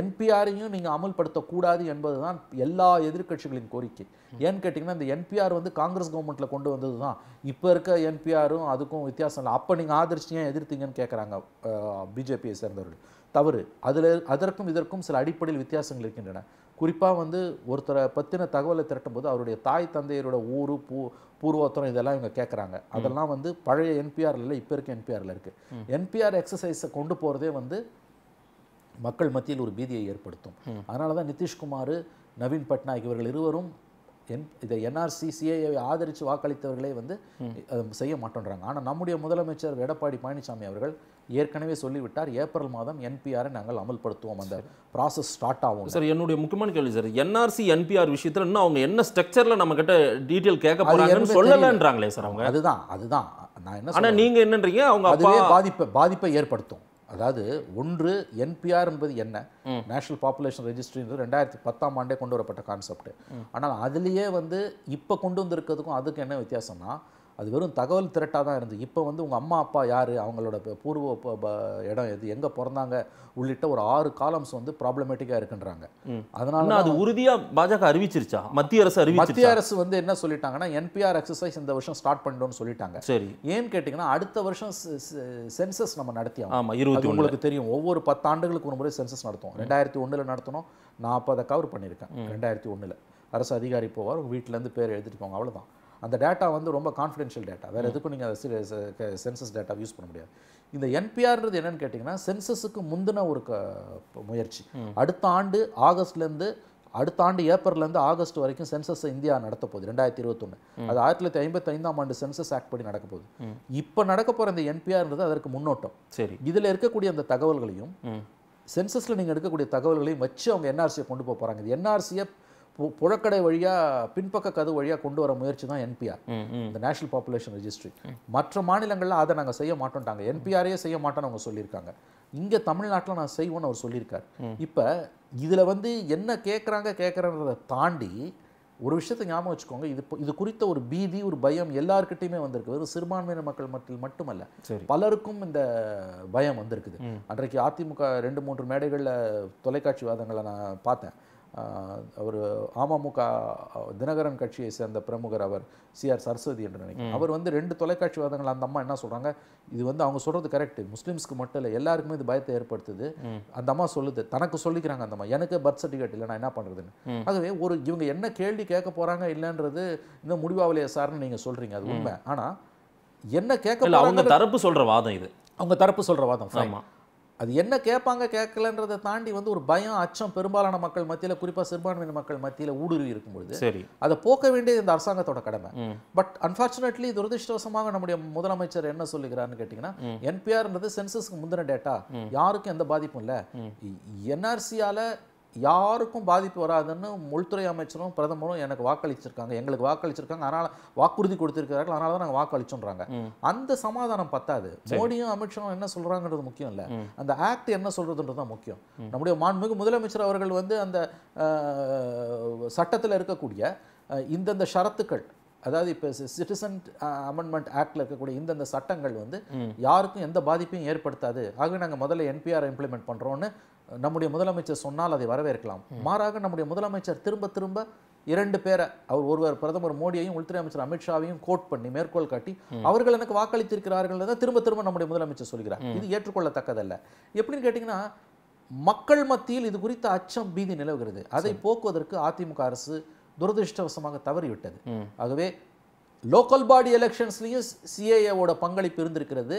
A: என்பிஆரையும் நீங்கள் அமல்படுத்தக்கூடாது என்பது தான் எல்லா எதிர்கட்சிகளின் கோரிக்கை ஏன்னு கேட்டிங்கன்னா இந்த என்பிஆர் வந்து காங்கிரஸ் கவர்மெண்ட்டில் கொண்டு வந்தது தான் இப்போ இருக்க என்பிஆரும் அதுக்கும் வித்தியாசம் இல்லை அப்போ நீங்கள் ஆதரிச்சு ஏன் எதிர்த்தீங்கன்னு கேட்குறாங்க பிஜேபியை சேர்ந்தவர்கள் தவறு அதில் அதற்கும் இதற்கும் சில அடிப்படையில் வித்தியாசங்கள் இருக்கின்றன குறிப்பாக வந்து ஒருத்தரை பற்றின தகவலை திரட்டும்போது அவருடைய தாய் தந்தையரோட ஊர் பூ பூர்வோத்தரம் இதெல்லாம் இவங்க கேட்குறாங்க அதெல்லாம் வந்து பழைய என்பிஆரில் இல்லை இப்போ இருக்க என்பிஆரில் இருக்குது என்பிஆர் எக்ஸசைஸை கொண்டு போகிறதே வந்து மக்கள் மத்தியில் ஒரு பீதியை ஏற்படுத்தும் அதனால தான் நிதிஷ்குமார் நவீன் பட்நாயக் இவர்கள் இருவரும் என் இதை என்ஆர்சிசிஐ ஆதரித்து வாக்களித்தவர்களே வந்து செய்ய மாட்டோன்றாங்க ஆனால் நம்முடைய முதலமைச்சர் எடப்பாடி பழனிசாமி அவர்கள் ஏற்கனவே சொல்லிவிட்டார் ஏப்ரல் மாதம் என்பிஆரை நாங்கள் அமல்படுத்துவோம் அந்த ப்ராசஸ் ஸ்டார்ட் ஆகும் சார்
B: என்னுடைய முக்கியமான கேள்வி சார் என்ஆர்சி என்பிஆர் விஷயத்தில் இன்னும் அவங்க என்ன ஸ்ட்ரக்சரில் கிட்ட டீட்டெயில் கேட்க போகிறாங்க சொல்லலன்றாங்களே சார் அவங்க அதுதான் அதுதான் நான் என்ன ஆனால் நீங்கள் என்னன்றீங்க அவங்க அதுவே
A: பாதிப்பை பாதிப்பை ஏற்படுத்தும் அதாவது ஒன்று என்பிஆர் என்பது என்ன நேஷனல் பாப்புலேஷன் ரெஜிஸ்ட்ரின்றது ரெண்டாயிரத்தி பத்தாம் ஆண்டே கொண்டு வரப்பட்ட கான்செப்ட் ஆனால் அதுலேயே வந்து இப்போ கொண்டு வந்திருக்கிறதுக்கும் அதுக்கு என்ன வித்தியாசம்னா அது வெறும் தகவல் திரட்டாக தான் இருந்தது இப்போ வந்து உங்கள் அம்மா அப்பா யார் அவங்களோட பூர்வ இடம் எது எங்கே பிறந்தாங்க உள்ளிட்ட ஒரு ஆறு காலம்ஸ் வந்து ப்ராப்ளமேட்டிக்காக இருக்குன்றாங்க
B: அதனால அது உறுதியாக பாஜக அறிவிச்சிருச்சா மத்திய அரசு அறிவி மத்திய அரசு
A: வந்து என்ன சொல்லிட்டாங்கன்னா என்பிஆர் எக்ஸசைஸ் இந்த வருஷம் ஸ்டார்ட் பண்ணணும்னு சொல்லிட்டாங்க சரி ஏன்னு கேட்டிங்கன்னா அடுத்த வருஷம் சென்சஸ் நம்ம நடத்தியா ஆமாம் இருபத்தி உங்களுக்கு தெரியும் ஒவ்வொரு பத்தாண்டுகளுக்கு ஒரு முறை சென்சஸ் நடத்துவோம் ரெண்டாயிரத்தி ஒன்றில் நடத்தணும் நான் அப்போ அதை கவர் பண்ணியிருக்கேன் ரெண்டாயிரத்தி ஒன்றில் அரசு அதிகாரி போவார் வீட்டிலேருந்து பேர் எழுதிட்டு போங்க அவ்வளோதான் அந்த டேட்டா வந்து ரொம்ப கான்ஃபிடென்ஷியல் டேட்டா வேறு எதுக்கும் நீங்கள் அதை சென்சஸ் டேட்டா யூஸ் பண்ண முடியாது இந்த என்பிஆர்ன்றது என்னென்னு கேட்டிங்கன்னா சென்சஸுக்கு முந்தின ஒரு க முயற்சி அடுத்த ஆண்டு ஆகஸ்ட்லேருந்து அடுத்த ஆண்டு ஏப்ரல்லேருந்து ஆகஸ்ட் வரைக்கும் சென்சஸ் இந்தியா நடத்த போகுது ரெண்டாயிரத்தி இருபத்தொன்று அது ஆயிரத்தி தொள்ளாயிரத்தி ஐம்பத்தி ஐந்தாம் ஆண்டு சென்சஸ் ஆக்ட் படி நடக்க போகுது இப்போ நடக்க போகிற இந்த என்பிஆர்ன்றது அதற்கு முன்னோட்டம் சரி இதில் இருக்கக்கூடிய அந்த தகவல்களையும் சென்சஸில் நீங்கள் எடுக்கக்கூடிய தகவல்களையும் வச்சு அவங்க என்ஆர்சியை கொண்டு போக போகிறாங்க இது என்ஆர்சியை புழக்கடை வழியாக பின்பக்க கது வழியாக கொண்டு வர முயற்சி தான் என்பிஆர் இந்த நேஷனல் பாப்புலேஷன் ரிஜிஸ்ட்ரி மற்ற மாநிலங்களில் அதை நாங்கள் செய்ய மாட்டோம்ட்டாங்க என்பிஆரே செய்ய மாட்டோம்னு அவங்க சொல்லியிருக்காங்க இங்கே தமிழ்நாட்டில் நான் செய்வோம்னு அவர் சொல்லியிருக்கார் இப்போ இதில் வந்து என்ன கேட்குறாங்க கேட்குறன்றதை தாண்டி ஒரு விஷயத்தை ஞாபகம் வச்சுக்கோங்க இது இது குறித்த ஒரு பீதி ஒரு பயம் எல்லாருக்கிட்டையுமே வந்திருக்கு வெறும் சிறுபான்மையின மக்கள் மட்டும் மட்டுமல்ல பலருக்கும் இந்த பயம் வந்திருக்குது அன்றைக்கு அதிமுக ரெண்டு மூன்று மேடைகளில் தொலைக்காட்சி வாதங்களை நான் பார்த்தேன் அவர் அமமுக தினகரன் கட்சியை சேர்ந்த பிரமுகர் அவர் சி ஆர் சரஸ்வதி என்று நினைக்கிறேன் அவர் வந்து ரெண்டு தொலைக்காட்சிவாதங்கள் அந்த அம்மா என்ன சொல்கிறாங்க இது வந்து அவங்க சொல்கிறது கரெக்ட் முஸ்லீம்ஸ்க்கு மட்டும் இல்லை எல்லாருக்குமே இது பயத்தை ஏற்படுத்துது அந்த அம்மா சொல்லுது தனக்கு சொல்லிக்கிறாங்க அந்த அம்மா எனக்கு பர்த் சர்டிஃபிகேட் இல்லை நான் என்ன பண்ணுறதுன்னு ஆகவே ஒரு இவங்க என்ன கேள்வி கேட்க போகிறாங்க இல்லைன்றது இந்த முடிவாவலையா சார்னு நீங்கள் சொல்கிறீங்க அது உண்மை ஆனால் என்ன
B: கேட்க அவங்க தரப்பு சொல்கிற வாதம் இது
A: அவங்க தரப்பு சொல்கிற வாதம் ஆமாம் அது என்ன கேட்பாங்க கேட்கலன்றதை தாண்டி வந்து ஒரு பயம் அச்சம் பெரும்பாலான மக்கள் மத்தியில் குறிப்பாக சிறுபான்மையின மக்கள் மத்தியில் ஊடுருவி பொழுது சரி அதை போக்க வேண்டியது இந்த அரசாங்கத்தோட கடமை பட் அன்ஃபார்ச்சுனேட்லி துரதிருஷ்டவசமாக நம்முடைய முதலமைச்சர் என்ன சொல்லுகிறாருன்னு கேட்டிங்கன்னா என்பிஆர்ன்றது சென்சஸ்க்கு முந்தின டேட்டா யாருக்கும் எந்த பாதிப்பும் இல்லை என்ஆர்சியால் யாருக்கும் பாதிப்பு வராதுன்னு உள்துறை அமைச்சரும் பிரதமரும் எனக்கு வாக்களிச்சிருக்காங்க எங்களுக்கு வாக்களிச்சிருக்காங்க அதனால் வாக்குறுதி கொடுத்துருக்கிறார்கள் அதனால தான் நாங்கள் வாக்களிச்சோன்றாங்க அந்த சமாதானம் பத்தாது மோடியும் அமித்ஷாவும் என்ன சொல்கிறாங்கன்றது முக்கியம் இல்லை அந்த ஆக்ட் என்ன சொல்கிறதுன்றது தான் முக்கியம் நம்முடைய மாண்புமிகு முதலமைச்சர் அவர்கள் வந்து அந்த சட்டத்தில் இருக்கக்கூடிய இந்தந்த ஷரத்துக்கள் அதாவது இப்போ சிட்டிசன் அமெண்ட்மெண்ட் ஆக்டில் இருக்கக்கூடிய இந்தந்த சட்டங்கள் வந்து யாருக்கும் எந்த பாதிப்பையும் ஏற்படுத்தாது ஆகவே நாங்கள் முதல்ல என்பிஆர் இம்ப்ளிமெண்ட் பண்ணுறோன்னு நம்முடைய முதலமைச்சர் சொன்னால் அதை வரவேற்கலாம் மாறாக நம்முடைய முதலமைச்சர் திரும்ப திரும்ப இரண்டு பேரை அவர் ஒருவர் பிரதமர் மோடியையும் உள்துறை அமைச்சர் அமித்ஷாவையும் கோட் பண்ணி மேற்கோள் காட்டி அவர்கள் எனக்கு வாக்களித்திருக்கிறார்கள் தான் திரும்ப திரும்ப நம்முடைய முதலமைச்சர் சொல்கிறார் இது ஏற்றுக்கொள்ளத்தக்கதல்ல எப்படின்னு கேட்டிங்கன்னா மக்கள் மத்தியில் இது குறித்த அச்சம் பீதி நிலவுகிறது அதை போக்குவதற்கு அதிமுக அரசு துரதிருஷ்டவசமாக தவறிவிட்டது ஆகவே லோக்கல் பாடி எலெக்ஷன்ஸ்லையும் சிஏஏவோட பங்களிப்பு இருந்திருக்கிறது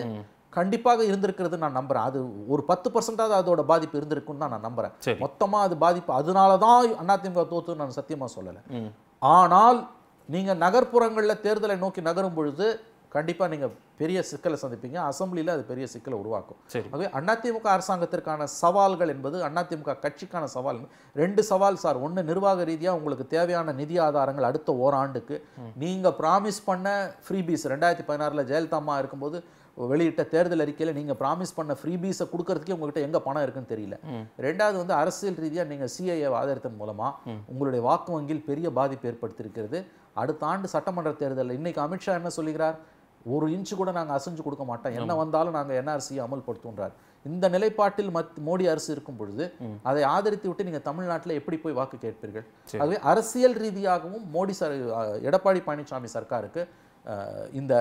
A: கண்டிப்பாக இருந்திருக்கிறது நான் நம்புகிறேன் அது ஒரு பத்து பர்சன்டாவது அதோட பாதிப்பு இருந்திருக்குன்னு தான் நான் நம்புகிறேன் மொத்தமாக அது பாதிப்பு அதனால தான் அதிமுக தோத்துன்னு நான் சத்தியமாக சொல்லலை ஆனால் நீங்கள் நகர்ப்புறங்களில் தேர்தலை நோக்கி நகரும் பொழுது கண்டிப்பாக நீங்கள் பெரிய சிக்கலை சந்திப்பீங்க அசம்பிளியில் அது பெரிய சிக்கலை உருவாக்கும் ஆகவே அதிமுக அரசாங்கத்திற்கான சவால்கள் என்பது அதிமுக கட்சிக்கான சவால் ரெண்டு சவால் சார் ஒன்று நிர்வாக ரீதியாக உங்களுக்கு தேவையான நிதி ஆதாரங்கள் அடுத்த ஓராண்டுக்கு நீங்கள் ப்ராமிஸ் பண்ண ஃப்ரீபீஸ் ரெண்டாயிரத்தி பதினாறில் ஜெயலலிதாமா இருக்கும்போது வெளியிட்ட தேர்தல் அறிக்கையில் நீங்கள் ப்ராமிஸ் பண்ண ஃப்ரீபீஸை கொடுக்கறதுக்கே உங்ககிட்ட எங்கே பணம் இருக்குன்னு தெரியல ரெண்டாவது வந்து அரசியல் ரீதியாக நீங்கள் சிஐஏ ஆதரித்தன் மூலமாக உங்களுடைய வாக்கு வங்கியில் பெரிய பாதிப்பு ஏற்படுத்தியிருக்கிறது அடுத்த ஆண்டு சட்டமன்ற தேர்தலில் இன்னைக்கு அமித்ஷா என்ன சொல்லுகிறார் ஒரு இன்ச்சு கூட நாங்கள் அசைஞ்சு கொடுக்க மாட்டோம் என்ன வந்தாலும் நாங்கள் என்ஆர்சியை அமல்படுத்துன்றார் இந்த நிலைப்பாட்டில் மத் மோடி அரசு இருக்கும் பொழுது அதை ஆதரித்து விட்டு நீங்கள் தமிழ்நாட்டில் எப்படி போய் வாக்கு கேட்பீர்கள் அதுவே அரசியல் ரீதியாகவும் மோடி சார் எடப்பாடி பழனிசாமி சர்க்காருக்கு இந்த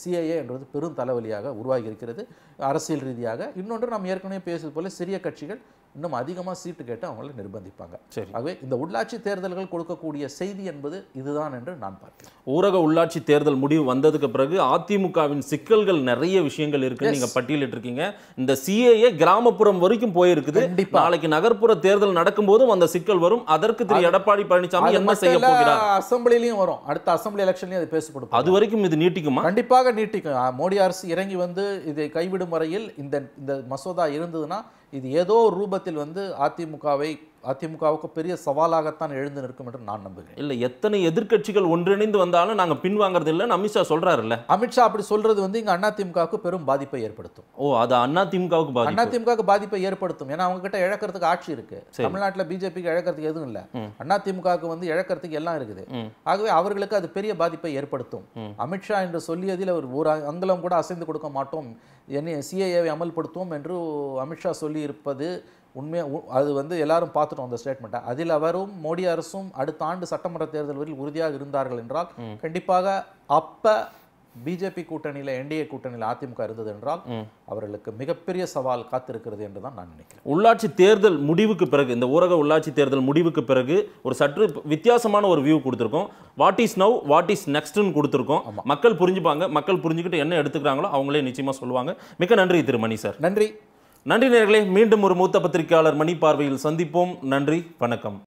A: சிஏஏன்றது பெரும் தலைவலியாக உருவாகி இருக்கிறது அரசியல் ரீதியாக இன்னொன்று நாம் ஏற்கனவே பேசுவது போல சிறிய கட்சிகள் இன்னும் அதிகமாக சீட்டு கேட்டு அவங்கள நிர்பந்திப்பாங்க சரி ஆகவே இந்த உள்ளாட்சி தேர்தல்கள் கொடுக்கக்கூடிய செய்தி என்பது இதுதான் என்று நான் பார்க்கிறேன்
B: ஊரக உள்ளாட்சி தேர்தல் முடிவு வந்ததுக்கு பிறகு அதிமுகவின் சிக்கல்கள் நிறைய விஷயங்கள் இருக்கு நீங்க இருக்கீங்க இந்த சிஏஏ கிராமப்புறம் வரைக்கும் போயிருக்குது நாளைக்கு நகர்ப்புற தேர்தல் நடக்கும் போதும் அந்த சிக்கல் வரும் அதற்கு திரு எடப்பாடி பழனிசாமி என்ன செய்ய போகிறார்
A: அசம்பிளிலையும் வரும் அடுத்த அசம்பிளி எலெக்ஷன்லயும் அது பேசப்படும் அது வரைக்கும் இது நீட்டிக்குமா கண்டிப்பாக நீட்டிக்கும் மோடி அரசு இறங்கி வந்து இதை கைவிடும் வரையில் இந்த இந்த மசோதா இருந்ததுன்னா இது ஏதோ ரூபத்தில் வந்து அதிமுகவை அதிமுகவுக்கு பெரிய சவாலாகத்தான் எழுந்து நிற்கும் என்று நான் நம்புகிறேன்
B: இல்லை எத்தனை எதிர்கட்சிகள் ஒன்றிணைந்து வந்தாலும் நாங்கள் பின்வாங்கிறது இல்லைன்னு அமித்ஷா சொல்கிறாருல்ல அமித்ஷா அப்படி சொல்கிறது வந்து இங்கே அதிமுகவுக்கு பெரும் பாதிப்பை ஏற்படுத்தும் ஓ அது அதிமுகவுக்கு அதிமுகவுக்கு
A: பாதிப்பை ஏற்படுத்தும் ஏன்னா அவங்க கிட்ட இழக்கிறதுக்கு ஆட்சி இருக்கு தமிழ்நாட்டில் பிஜேபிக்கு இழக்கிறதுக்கு எதுவும் இல்லை அதிமுகவுக்கு வந்து இழக்கிறதுக்கு எல்லாம் இருக்குது ஆகவே அவர்களுக்கு அது பெரிய பாதிப்பை ஏற்படுத்தும் அமித்ஷா என்று சொல்லியதில் அவர் ஒரு அங்கலம் கூட அசைந்து கொடுக்க மாட்டோம் என்ன சிஏஏவை அமல்படுத்துவோம் என்று அமித்ஷா சொல்லி இருப்பது உண்மையாக அது வந்து எல்லாரும் பார்த்துட்டோம் அந்த ஸ்டேட்மெண்ட்டை அதில் அவரும் மோடி அரசும் அடுத்த ஆண்டு சட்டமன்ற தேர்தல் வரையில் உறுதியாக இருந்தார்கள் என்றால் கண்டிப்பாக அப்போ பிஜேபி கூட்டணியில் என்டிஏ கூட்டணியில் அதிமுக இருந்தது என்றால் அவர்களுக்கு மிகப்பெரிய சவால் காத்திருக்கிறது என்று தான் நான் நினைக்கிறேன்
B: உள்ளாட்சி தேர்தல் முடிவுக்கு பிறகு இந்த ஊரக உள்ளாட்சி தேர்தல் முடிவுக்கு பிறகு ஒரு சற்று வித்தியாசமான ஒரு வியூ கொடுத்துருக்கோம் what is now what is நெக்ஸ்ட்டுன்னு கொடுத்துருக்கோம் மக்கள் புரிஞ்சுப்பாங்க மக்கள் புரிஞ்சுக்கிட்டு என்ன எடுத்துக்கிறாங்களோ அவங்களே நிச்சயமாக சொல்லுவாங்க மிக நன்றி திரு மணி சார் நன்றி நன்றி நேர்களே மீண்டும் ஒரு மூத்த பத்திரிகையாளர் மணி பார்வையில் சந்திப்போம் நன்றி வணக்கம்